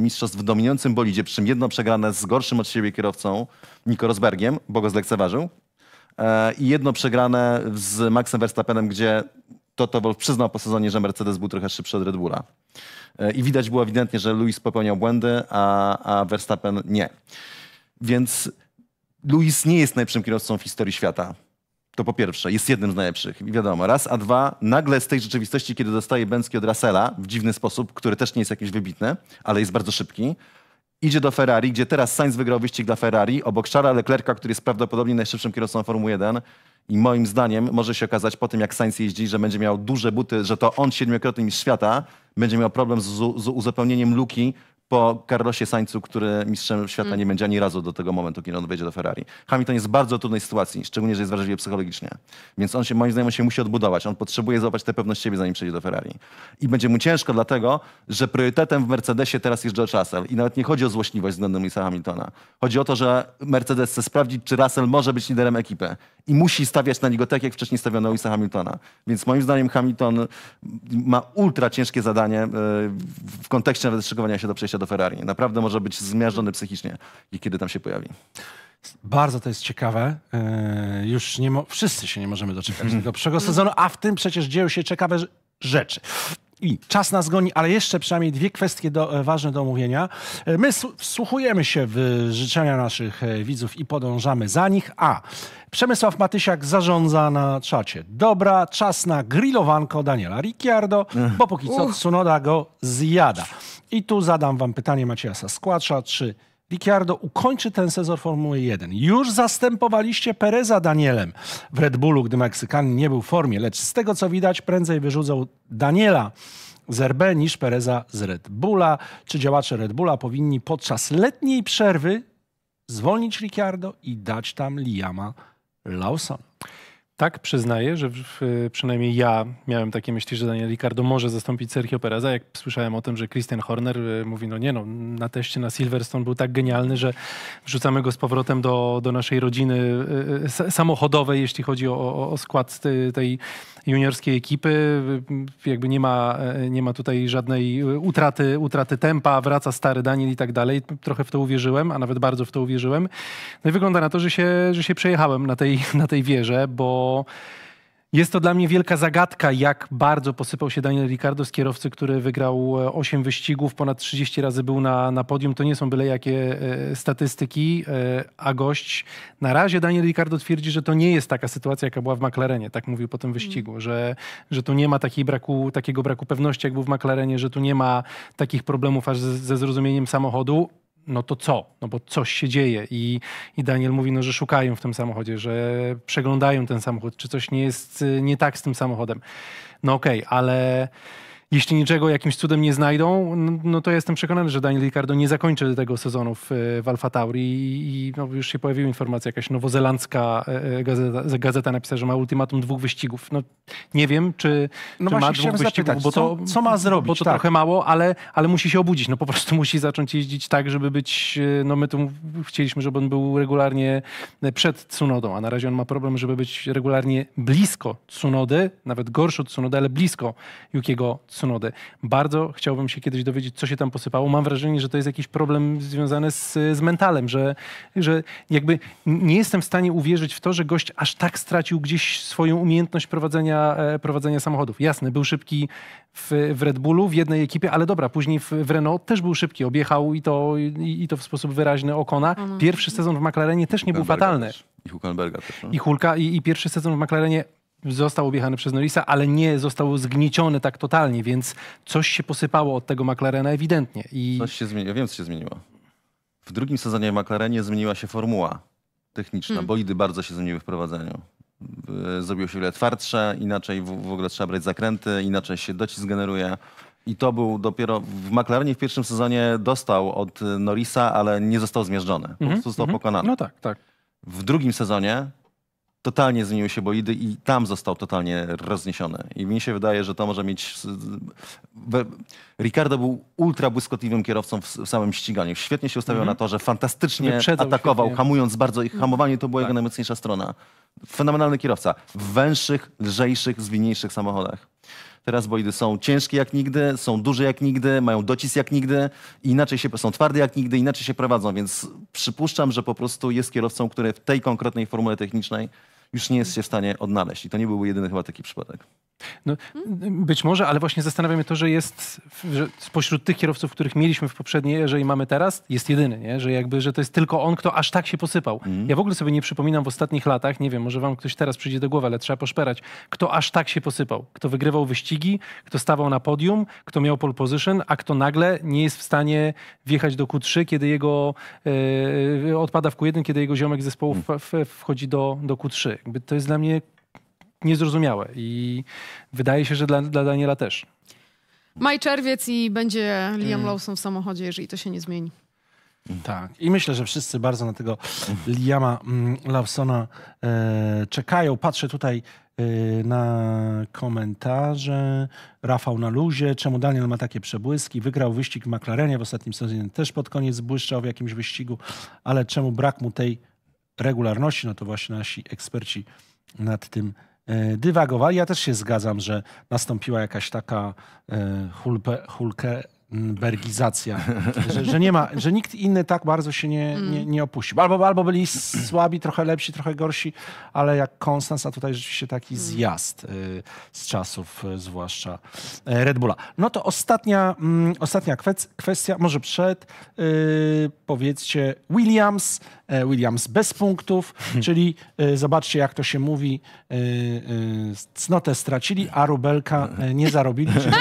mistrzostw w dominującym bolidzie, przy czym jedno przegrane z gorszym od siebie kierowcą, Nico Rosbergiem, bo go zlekceważył, e, i jedno przegrane z Maxem Verstappenem, gdzie Toto Wolff przyznał po sezonie, że Mercedes był trochę szybszy od Red Bulla. E, I widać było ewidentnie, że Lewis popełniał błędy, a, a Verstappen nie. Więc Lewis nie jest najlepszym kierowcą w historii świata. To po pierwsze, jest jednym z najlepszych, wiadomo. Raz, a dwa, nagle z tej rzeczywistości, kiedy dostaje Bęcki od Russella w dziwny sposób, który też nie jest jakiś wybitny, ale jest bardzo szybki, idzie do Ferrari, gdzie teraz Sainz wygrał wyścig dla Ferrari, obok Szara Leclerca, który jest prawdopodobnie najszybszym kierowcą Formuły 1. I moim zdaniem może się okazać po tym, jak Sainz jeździ, że będzie miał duże buty, że to on siedmiokrotny mistrz świata będzie miał problem z, z uzupełnieniem luki, po Carlosie Sańcu, który mistrzem świata nie mm. będzie ani razu do tego momentu, kiedy on wejdzie do Ferrari. Hamilton jest w bardzo trudnej sytuacji, szczególnie, że jest wrażliwy psychologicznie. Więc on się, moim zdaniem, on się musi odbudować. On potrzebuje zobaczyć tę pewność siebie, zanim przejdzie do Ferrari. I będzie mu ciężko dlatego, że priorytetem w Mercedesie teraz jest George Russell. I nawet nie chodzi o złośliwość względem Lisa Hamiltona. Chodzi o to, że Mercedes chce sprawdzić, czy Russell może być liderem ekipy i musi stawiać na niego tak, jak wcześniej stawiono Louisa Hamiltona. Więc moim zdaniem Hamilton ma ultra ciężkie zadanie e, w kontekście nawet szykowania się do przejścia do Ferrari. Naprawdę może być zmiażdżony psychicznie, kiedy tam się pojawi. Bardzo to jest ciekawe. E, już nie wszyscy się nie możemy doczekać mhm. tego przyszłego sezonu, a w tym przecież dzieją się ciekawe rzeczy. I czas nas goni, ale jeszcze przynajmniej dwie kwestie do, e, ważne do omówienia. E, my wsłuchujemy się w e, życzenia naszych widzów i podążamy za nich. A Przemysław Matysiak zarządza na czacie. Dobra, czas na grillowanko Daniela Ricciardo, bo póki co Sunoda go zjada. I tu zadam wam pytanie Macieja Saskłacza, czy Ricciardo ukończy ten sezon Formuły 1. Już zastępowaliście Pereza Danielem w Red Bullu, gdy Meksykanin nie był w formie, lecz z tego co widać, prędzej wyrzucą Daniela z RB niż Pereza z Red Bulla. Czy działacze Red Bulla powinni podczas letniej przerwy zwolnić Ricciardo i dać tam Liama Lawson? tak, przyznaję, że w, przynajmniej ja miałem takie myśli, że Daniel Ricardo może zastąpić Sergio Pereza. Jak słyszałem o tym, że Christian Horner y, mówi, no nie no, na teście na Silverstone był tak genialny, że wrzucamy go z powrotem do, do naszej rodziny y, y, samochodowej, jeśli chodzi o, o skład tej juniorskiej ekipy. Jakby nie ma, nie ma tutaj żadnej utraty, utraty tempa, wraca stary Daniel i tak dalej. Trochę w to uwierzyłem, a nawet bardzo w to uwierzyłem. No i wygląda na to, że się, że się przejechałem na tej, na tej wieży, bo bo jest to dla mnie wielka zagadka, jak bardzo posypał się Daniel Ricardo z kierowcy, który wygrał 8 e, wyścigów, ponad 30 razy był na, na podium. To nie są byle jakie e, statystyki, e, a gość na razie Daniel Ricardo twierdzi, że to nie jest taka sytuacja, jaka była w McLarenie, tak mówił po tym mm. wyścigu, mm. że, że tu nie ma takiej braku, takiego braku pewności, jak był w McLarenie, że tu nie ma takich problemów aż ze zrozumieniem samochodu no to co? No bo coś się dzieje i, i Daniel mówi, no, że szukają w tym samochodzie, że przeglądają ten samochód, czy coś nie jest y, nie tak z tym samochodem. No okej, okay, ale jeśli niczego jakimś cudem nie znajdą, no, no to jestem przekonany, że Daniel Ricciardo nie zakończy tego sezonu w, e, w Alfa Tauri i, i no, już się pojawiła informacja, jakaś nowozelandzka e, e, gazeta, gazeta napisała, że ma ultimatum dwóch wyścigów. No, nie wiem, czy, no czy ma dwóch wyścigów, bo to, co, co, ma zrobić? Bo to tak. trochę mało, ale, ale musi się obudzić. No po prostu musi zacząć jeździć tak, żeby być, no my tu chcieliśmy, żeby on był regularnie przed Tsunodą, a na razie on ma problem, żeby być regularnie blisko Tsunody, nawet gorszy od Tsunody, ale blisko Jukiego Tsunody. Bardzo chciałbym się kiedyś dowiedzieć, co się tam posypało. Mam wrażenie, że to jest jakiś problem związany z, z mentalem, że, że jakby nie jestem w stanie uwierzyć w to, że gość aż tak stracił gdzieś swoją umiejętność prowadzenia, e, prowadzenia samochodów. Jasne, był szybki w, w Red Bullu, w jednej ekipie, ale dobra, później w, w Renault też był szybki, objechał i to, i, i to w sposób wyraźny Okona. Mhm. Pierwszy sezon w McLarenie też nie był fatalny. I Hulkenberga też. No? I Hulka, i, i, pierwszy sezon w McLarenie został objechany przez Norrisa, ale nie został zgnieciony tak totalnie, więc coś się posypało od tego McLarena ewidentnie. I... Coś się zmieniło, wiem co się zmieniło. W drugim sezonie McLarenie zmieniła się formuła techniczna, hmm. bolidy bardzo się zmieniły w prowadzeniu. Zrobiło się wiele twardsze, inaczej w, w ogóle trzeba brać zakręty, inaczej się docisk generuje. I to był dopiero w McLarenie w pierwszym sezonie dostał od Norrisa, ale nie został zmierzony. Po mhm, prostu został mm -hmm. pokonany. No tak, tak. W drugim sezonie totalnie zmieniły się bolidy i tam został totalnie rozniesiony. I mi się wydaje, że to może mieć... Ricardo był ultra błyskotliwym kierowcą w, samym ściganiu. Świetnie się ustawiał mm -hmm. na torze, fantastycznie atakował, świetnie. hamując bardzo ich hamowanie, to była tak. jego najmocniejsza strona. Fenomenalny kierowca. W węższych, lżejszych, zwinniejszych samochodach. Teraz boidy są ciężkie jak nigdy, są duże jak nigdy, mają docisk jak nigdy, inaczej się są twarde jak nigdy, inaczej się prowadzą, więc przypuszczam, że po prostu jest kierowcą, który w tej konkretnej formule technicznej już nie jest się w stanie odnaleźć. I to nie byłby jedyny chyba taki przypadek. No, mhm. być może, ale właśnie zastanawiam się to, że jest że spośród tych kierowców, których mieliśmy w poprzedniej erze i mamy teraz, jest jedyny, nie? Że, jakby, że to jest tylko on, kto aż tak się posypał. Mm. Ja w ogóle sobie nie przypominam w ostatnich latach, nie wiem, może wam ktoś teraz przyjdzie do głowy, ale trzeba poszperać, kto aż tak się posypał. Kto wygrywał wyścigi, kto stawał na podium, kto miał pole position, a kto nagle nie jest w stanie wjechać do Q3, kiedy jego yy, odpada w Q1, kiedy jego ziomek zespołu mhm. w, w, wchodzi do, do Q3. Jakby to jest dla mnie niezrozumiałe i wydaje się, że dla, dla Daniela też. Maj, czerwiec i będzie Liam mm. Lawson w samochodzie, jeżeli to się nie zmieni. Tak. I myślę, że wszyscy bardzo na tego Liama mm, Lawsona e, czekają. Patrzę tutaj e, na komentarze. Rafał na luzie. Czemu Daniel ma takie przebłyski? Wygrał wyścig w McLarenie w ostatnim sezonie. Też pod koniec błyszczał w jakimś wyścigu. Ale czemu brak mu tej regularności? No to właśnie nasi eksperci nad tym E, dywagowali. Ja też się zgadzam, że nastąpiła jakaś taka e, hulpe, hulke, bergizacja, że, że, nie ma, że nikt inny tak bardzo się nie, mm. nie, nie opuścił. Albo, albo byli słabi, trochę lepsi, trochę gorsi, ale jak Konstans, a tutaj rzeczywiście taki mm. zjazd e, z czasów, zwłaszcza Red Bulla. No to ostatnia, mm, ostatnia kwestia, może przed, powiedzcie, Williams E, Williams bez punktów, mhm. czyli e, zobaczcie, jak to się mówi, e, cnotę stracili, a rubelka nie zarobili. Czyli,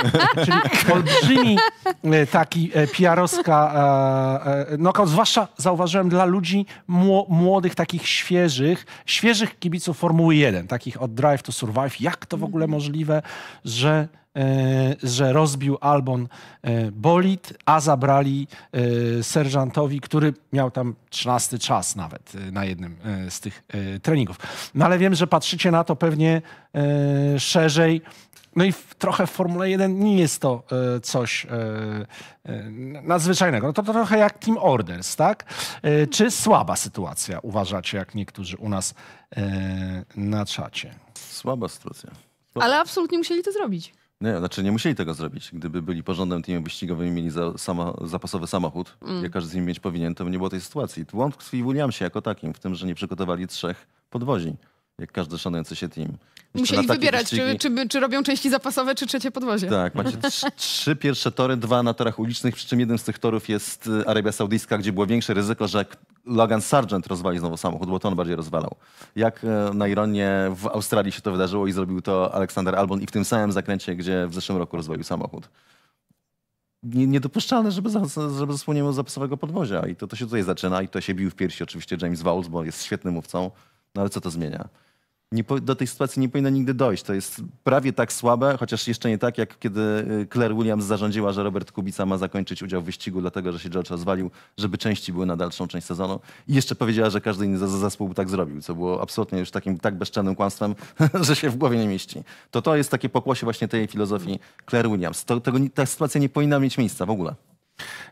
czyli olbrzymi taki PR-owska knockout, zwłaszcza zauważyłem dla ludzi młodych, takich świeżych, świeżych kibiców Formuły 1, takich od Drive to Survive. Jak to w ogóle mhm. możliwe, że E, że rozbił Albon e, Bolit, a zabrali e, serżantowi, który miał tam 13 czas nawet na jednym z tych treningów. No ale wiem, że patrzycie na to pewnie szerzej. No i w, trochę w Formule 1 nie jest to e, coś e, nadzwyczajnego. No to, to trochę jak Team Orders, tak? E, czy słaba sytuacja uważacie, jak niektórzy u nas na czacie? Słaba sytuacja. Słaba. Ale absolutnie musieli to zrobić. Nie, znaczy nie musieli tego zrobić. Gdyby byli porządnym teamem wyścigowym i mieli za, sama, zapasowy samochód, mm. jak każdy z nich mieć powinien, to by nie było tej sytuacji. Błąd tkwi w się jako takim, w tym, że nie przygotowali trzech podwozi, jak każdy szanujący się team. Jeszcze Musieli wybierać, wyścigi... czy, czy, czy, robią części zapasowe, czy trzecie podwozie. Tak, macie trzy pierwsze tory, dwa na torach ulicznych, przy czym jednym z tych torów jest y, Arabia Saudyjska, gdzie było większe ryzyko, że Logan Sargent rozwali znowu samochód, bo to on bardziej rozwalał. Jak e, na ironię w Australii się to wydarzyło i zrobił to Aleksander Albon i w tym samym zakręcie, gdzie w zeszłym roku rozwalił samochód. Niedopuszczalne, żeby, żeby zespół nie miał zapasowego podwozia. I to, to się tutaj zaczyna i to się bił w piersi oczywiście James Vowles, bo jest świetnym mówcą. No ale co to zmienia? nie, do tej sytuacji nie powinno nigdy dojść. To jest prawie tak słabe, chociaż jeszcze nie tak, jak kiedy y, Claire Williams zarządziła, że Robert Kubica ma zakończyć udział w wyścigu, dlatego że się George rozwalił, żeby części były na dalszą część sezonu. I jeszcze powiedziała, że każdy inny zespół tak zrobił, co było absolutnie już takim tak bezczelnym kłamstwem, że się w głowie nie mieści. To to jest takie pokłosie właśnie tej filozofii Claire Williams. To, tego, ta sytuacja nie powinna mieć miejsca w ogóle.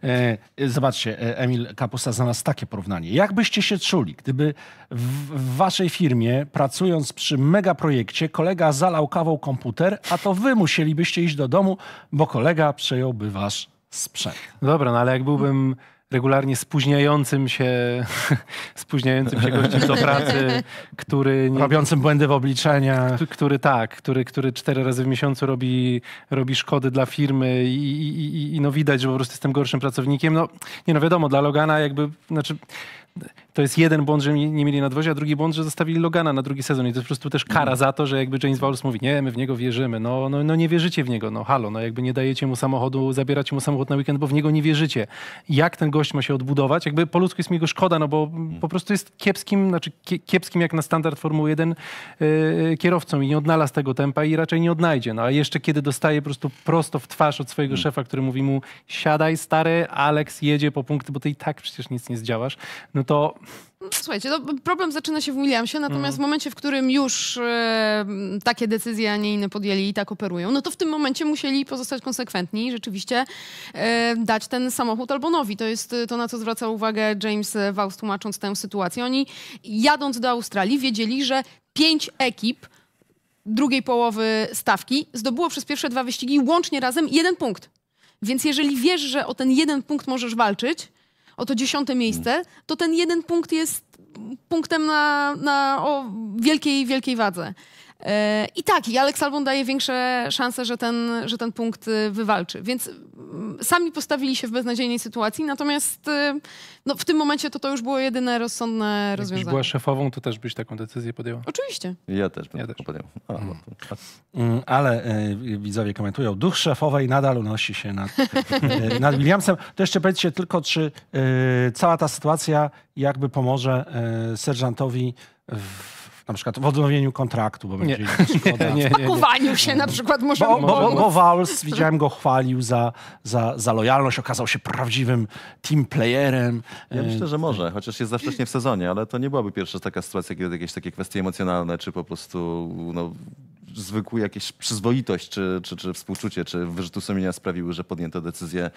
E, zobaczcie, e, Emil Kapusta znalazł takie porównanie. Jak byście się czuli, gdyby w waszej firmie, pracując przy megaprojekcie, kolega zalał kawą komputer, a to wy musielibyście iść do domu, bo kolega przejąłby wasz sprzęt? Dobra, no ale jak byłbym regularnie spóźniającym się, spóźniającym się gościem do pracy, który... Nie, Robiącym błędy w obliczeniach. Który, tak, który, który cztery razy w miesiącu robi, robi szkody dla firmy i, i, i no widać, że po prostu jestem gorszym pracownikiem. No nie no wiadomo, dla Logana jakby, znaczy to jest jeden błąd, że nie mieli nadwozia, a drugi błąd, że zostawili Logana na drugi sezon. I to jest po prostu też kara mm. za to, że jakby James Wallace mówi, nie, my w niego wierzymy. No, no, no nie wierzycie w niego, no halo, no jakby nie dajecie mu samochodu, zabieracie mu samochód na weekend, bo w niego nie wierzycie. Jak ten gość ma się odbudować? Jakby po ludzku jest mi go szkoda, no bo mm. po prostu jest kiepskim, znaczy kiepskim jak na standard Formuły 1 yy, e, kierowcą i nie odnalazł tego tempa i raczej nie odnajdzie. No a jeszcze kiedy dostaje po prostu prosto w twarz od swojego mm. szefa, który mówi mu, siadaj stary, Alex jedzie po punkty, bo ty i tak przecież nic nie zdziałasz, no to Słuchajcie, no, problem zaczyna się w Williamsie, natomiast mm. w mhm. momencie, w którym już e, takie decyzje, a nie inne podjęli i tak operują, no to w tym momencie musieli pozostać konsekwentni i rzeczywiście e, dać ten samochód Albonowi. To jest to, na co zwraca uwagę James Waus, tłumacząc tę sytuację. Oni jadąc do Australii wiedzieli, że pięć ekip drugiej połowy stawki zdobyło przez pierwsze dwa wyścigi łącznie razem jeden punkt. Więc jeżeli wiesz, że o ten jeden punkt możesz walczyć, o to dziesiąte mm. miejsce, to ten jeden punkt jest punktem na, na o wielkiej, wielkiej wadze. I tak, i Alex Albon daje większe szanse, że ten, że ten punkt y, wywalczy. Więc mm, sami postawili się w beznadziejnej sytuacji, natomiast y, no, w tym momencie to to już było jedyne rozsądne Jakbyś rozwiązanie. Jakbyś była szefową, to też byś taką decyzję podjęła? Oczywiście. Ja też bym ja też. podjął. A, mhm. mm, ale y, widzowie komentują, duch szefowej nadal unosi się nad, y, nad Williamsem. To jeszcze powiedzcie tylko, czy y, cała ta sytuacja jakby pomoże serżantowi w na przykład w odnowieniu kontraktu, bo będzie szkoda. Nie, nie, nie, się na przykład może... Bo, bo, bo, Wals, widziałem go, chwalił za, za, za lojalność, okazał się prawdziwym team playerem. Ja e, myślę, że może, chociaż jest za wcześnie w sezonie, ale to nie byłaby pierwsza taka sytuacja, kiedy jakieś takie kwestie emocjonalne, czy po prostu no, zwykły jakieś przyzwoitość, czy, czy, czy współczucie, czy wyrzutu sumienia sprawiły, że podjęto decyzję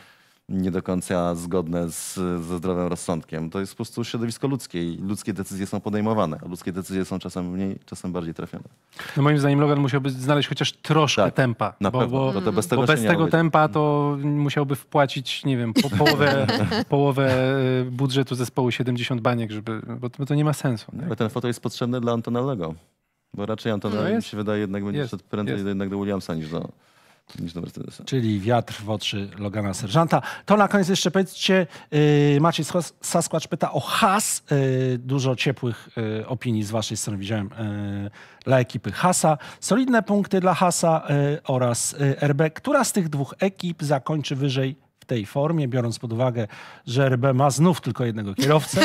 nie do końca zgodne z, ze zdrowym rozsądkiem. To jest po prostu środowisko ludzkie i ludzkie decyzje są podejmowane, a ludzkie decyzje są czasem mniej, czasem bardziej trafione. No moim zdaniem Logan musiałby znaleźć chociaż troszkę tak, tempa, na bo, pewno. Bo, no to bez tego, bo bez tego tempa to musiałby wpłacić, nie wiem, po, połowę, połowę y, budżetu zespołu 70 baniek, żeby, bo to nie ma sensu. Ale ten foto jest potrzebny dla Antonellego, bo raczej Antonelli no mi się wydaje jednak będzie jest, szedł prędzej jest. jednak do Williamsa niż do niż do Mercedesa. Czyli wiatr w oczy Logana Serżanta. To na koniec jeszcze powiedzcie, yy, Maciej Sasquatch pyta o Has. Yy, dużo ciepłych yy, opinii z waszej strony widziałem y, dla ekipy Hasa. Solidne punkty dla Hasa y, oraz y, RB. Która z tych dwóch ekip zakończy wyżej tej formie, biorąc pod uwagę, że RB ma znów tylko jednego kierowcę.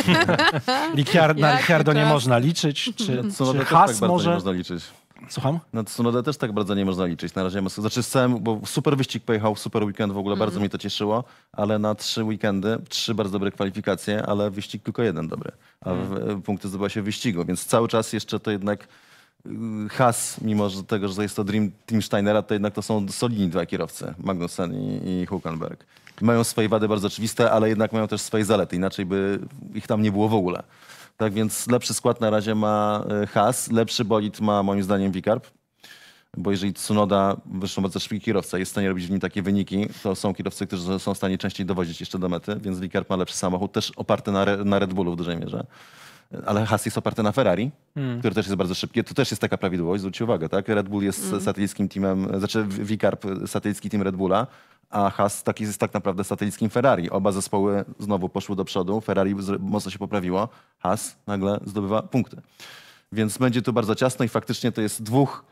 Ricciard, na Ricciardo nie można liczyć. Czy, Co czy tak Has tak może... można liczyć. Słucham? Na no Tsunodę też tak bardzo nie można liczyć. Na razie znaczy sam, bo super wyścig pojechał, super weekend w ogóle, mm. bardzo mhm. mi to cieszyło, ale na trzy weekendy, trzy bardzo dobre kwalifikacje, ale wyścig tylko jeden dobry. A mm. punkty zdobyła się wyścigu, więc cały czas jeszcze to jednak y, Has, mimo że tego, że jest to Dream Team Steinera, to jednak to są solidni dwa kierowcy, Magnussen i, i Huckenberg. Mają swoje wady bardzo oczywiste, ale jednak mają też swoje zalety, inaczej by ich tam nie było w ogóle. Tak więc lepszy skład na razie ma e, Has, lepszy bolid ma moim zdaniem Wikarp. Bo jeżeli Tsunoda, zresztą bardzo szybki kierowca, jest w stanie robić w nim takie wyniki, to są kierowcy, którzy są w stanie częściej dowodzić jeszcze do mety, więc Wikarp ma lepszy samochód, też oparty na, na Red Bullu w dużej mierze ale Has jest oparty na Ferrari, hmm. który też jest bardzo szybki. To też jest taka prawidłowość, zwróćcie uwagę, tak? Red Bull jest hmm. satelickim teamem, znaczy Wikarp, satelicki team Red Bulla a Haas taki jest tak naprawdę satelickim Ferrari. Oba zespoły znowu poszły do przodu, Ferrari mocno się poprawiło, Haas nagle zdobywa punkty. Więc będzie tu bardzo ciasno i faktycznie to jest dwóch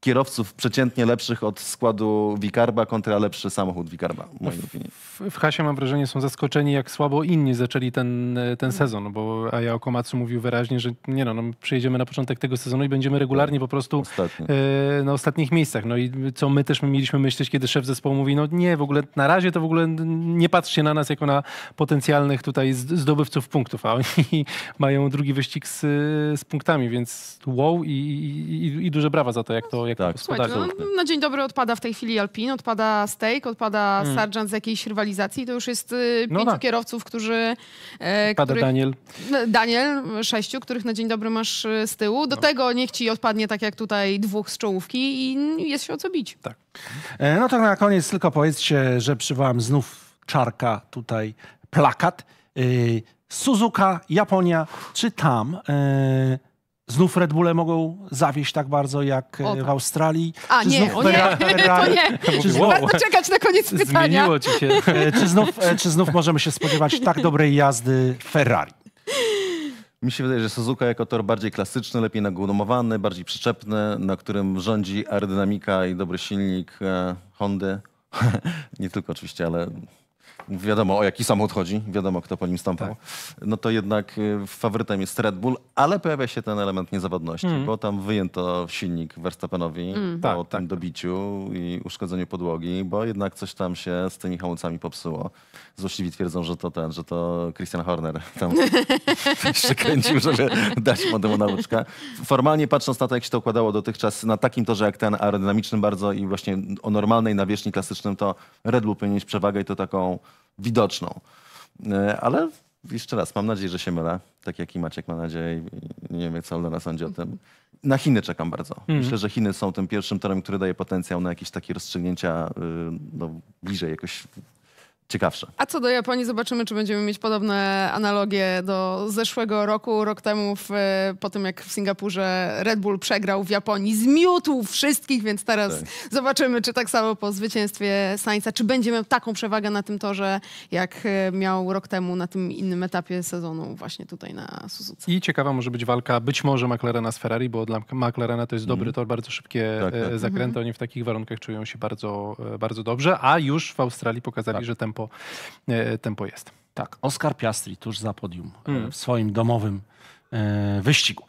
kierowców przeciętnie lepszych od składu Wikarba kontra lepszy samochód Wikarba, w mojej opinii. W, Hasie mam wrażenie są zaskoczeni, jak słabo inni zaczęli ten, e, ten sezon, bo Aja Okomatsu mówił wyraźnie, że nie no, no, przyjedziemy na początek tego sezonu i będziemy regularnie po prostu e, na ostatnich miejscach. No i co my też mieliśmy myśleć, kiedy szef zespołu mówi, no nie, w ogóle na razie to w ogóle nie patrzcie na nas jako na potencjalnych tutaj zdobywców punktów, a oni mają drugi wyścig z, z punktami, więc wow i, i, i duże brawa za to, jak to jak tak. Słuchajcie, no, na no, dzień dobry odpada w tej chwili Alpine, odpada Steak, odpada mm. Sargent z jakiejś rywalizacji. To już jest y, no pięciu tak. kierowców, którzy... E, odpada których, Daniel. No, Daniel, sześciu, których na dzień dobry masz y, z tyłu. Do no. tego niech ci odpadnie tak jak tutaj dwóch z czołówki i jest się o co bić. Tak. E, no to tak na koniec tylko powiedzcie, że przywołam znów czarka tutaj plakat. Y, Suzuka, Japonia, czy tam... E, Znów Red Bulle mogą zawieść tak bardzo jak e, o, tak. w Australii. A czy nie, o nie, Ferrari, to nie. Czy znów, wow. Warto czekać na koniec pytania. Zmieniło ci się. E, czy, znów, e, czy znów możemy się spodziewać tak dobrej jazdy Ferrari? Mi się wydaje, że Suzuka jako tor bardziej klasyczny, lepiej nagumowany, bardziej przyczepny, na którym rządzi aerodynamika i dobry silnik Hondy. nie tylko oczywiście, ale wiadomo o jaki samochód chodzi, wiadomo kto po nim stąpał, tak. no to jednak y, faworytem jest Red Bull, ale pojawia się ten element niezawodności, mm. bo tam wyjęto silnik Verstappenowi mm. po tak, tym tak. tak. dobiciu i uszkodzeniu podłogi, bo jednak coś tam się z tymi hamulcami popsuło. Złośliwi twierdzą, że to ten, że to Christian Horner tam przykręcił, żeby dać młodemu nauczkę. Formalnie patrząc na to, jak się to układało dotychczas na takim torze jak ten, aerodynamicznym bardzo i właśnie o normalnej nawierzchni klasycznym, to Red Bull powinien mieć przewagę i to taką widoczną. E, ale jeszcze raz, mam nadzieję, że się mylę, tak jak i Maciek ma nadzieję. Nie wiem, jak Saulena sądzi o tym. Na Chiny czekam bardzo. Mhm. Myślę, że Chiny są tym pierwszym torem, który daje potencjał na jakieś takie rozstrzygnięcia y, no, bliżej jakoś ciekawsze. A co do Japonii, zobaczymy, czy będziemy mieć podobne analogie do zeszłego roku. Rok temu, w, po tym jak w Singapurze Red Bull przegrał w Japonii, zmiótł wszystkich, więc teraz tak. zobaczymy, czy tak samo po zwycięstwie Sainza, czy będziemy taką przewagę na tym torze, jak e, miał rok temu na tym innym etapie sezonu właśnie tutaj na Suzuki. I ciekawa może być walka być może McLarena z Ferrari, bo dla McLarena to jest dobry mm. tor, bardzo szybkie tak, tak. E, zakręty. Mm -hmm. Oni w takich warunkach czują się bardzo, e, bardzo dobrze, a już w Australii pokazali, tak. że tempo tempo, e, tempo jest. Tak, Oskar Piastri tuż za podium e, mm. w swoim domowym E, wyścigu.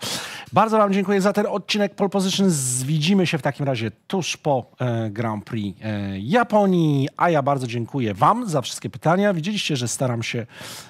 Bardzo Wam dziękuję za ten odcinek Pole Position. Widzimy się w takim razie tuż po e, Grand Prix e, Japonii, a ja bardzo dziękuję Wam za wszystkie pytania. Widzieliście, że staram się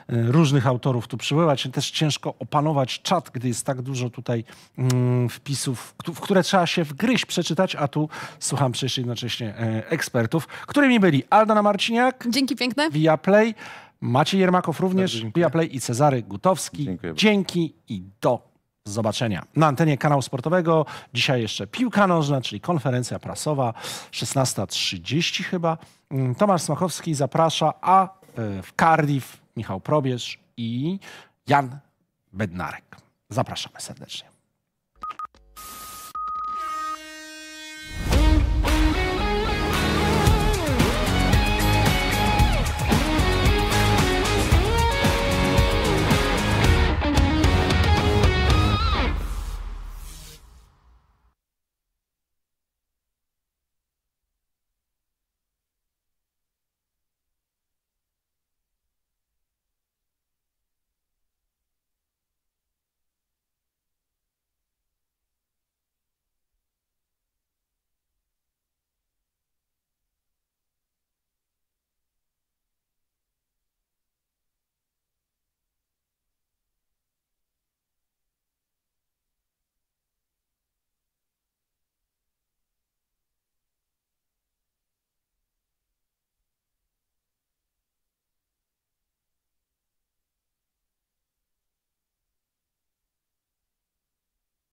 różnych autorów tu przywoływać. Też ciężko opanować czat, gdy jest tak dużo tutaj mm, wpisów, w które trzeba się wgryźć, przeczytać, a tu słucham przecież jednocześnie ekspertów, którymi byli Aldona Marciniak. Dzięki piękne. Via Play. Maciej Jermakow również, Pia Play i Cezary Gutowski. Dziękuję Dzięki i do zobaczenia. Na antenie kanału sportowego dzisiaj jeszcze piłka nożna, czyli konferencja prasowa, 16.30 chyba. Mm, Tomasz Smachowski zaprasza, a e, w Cardiff Michał Probierz i Jan Bednarek. Zapraszamy serdecznie.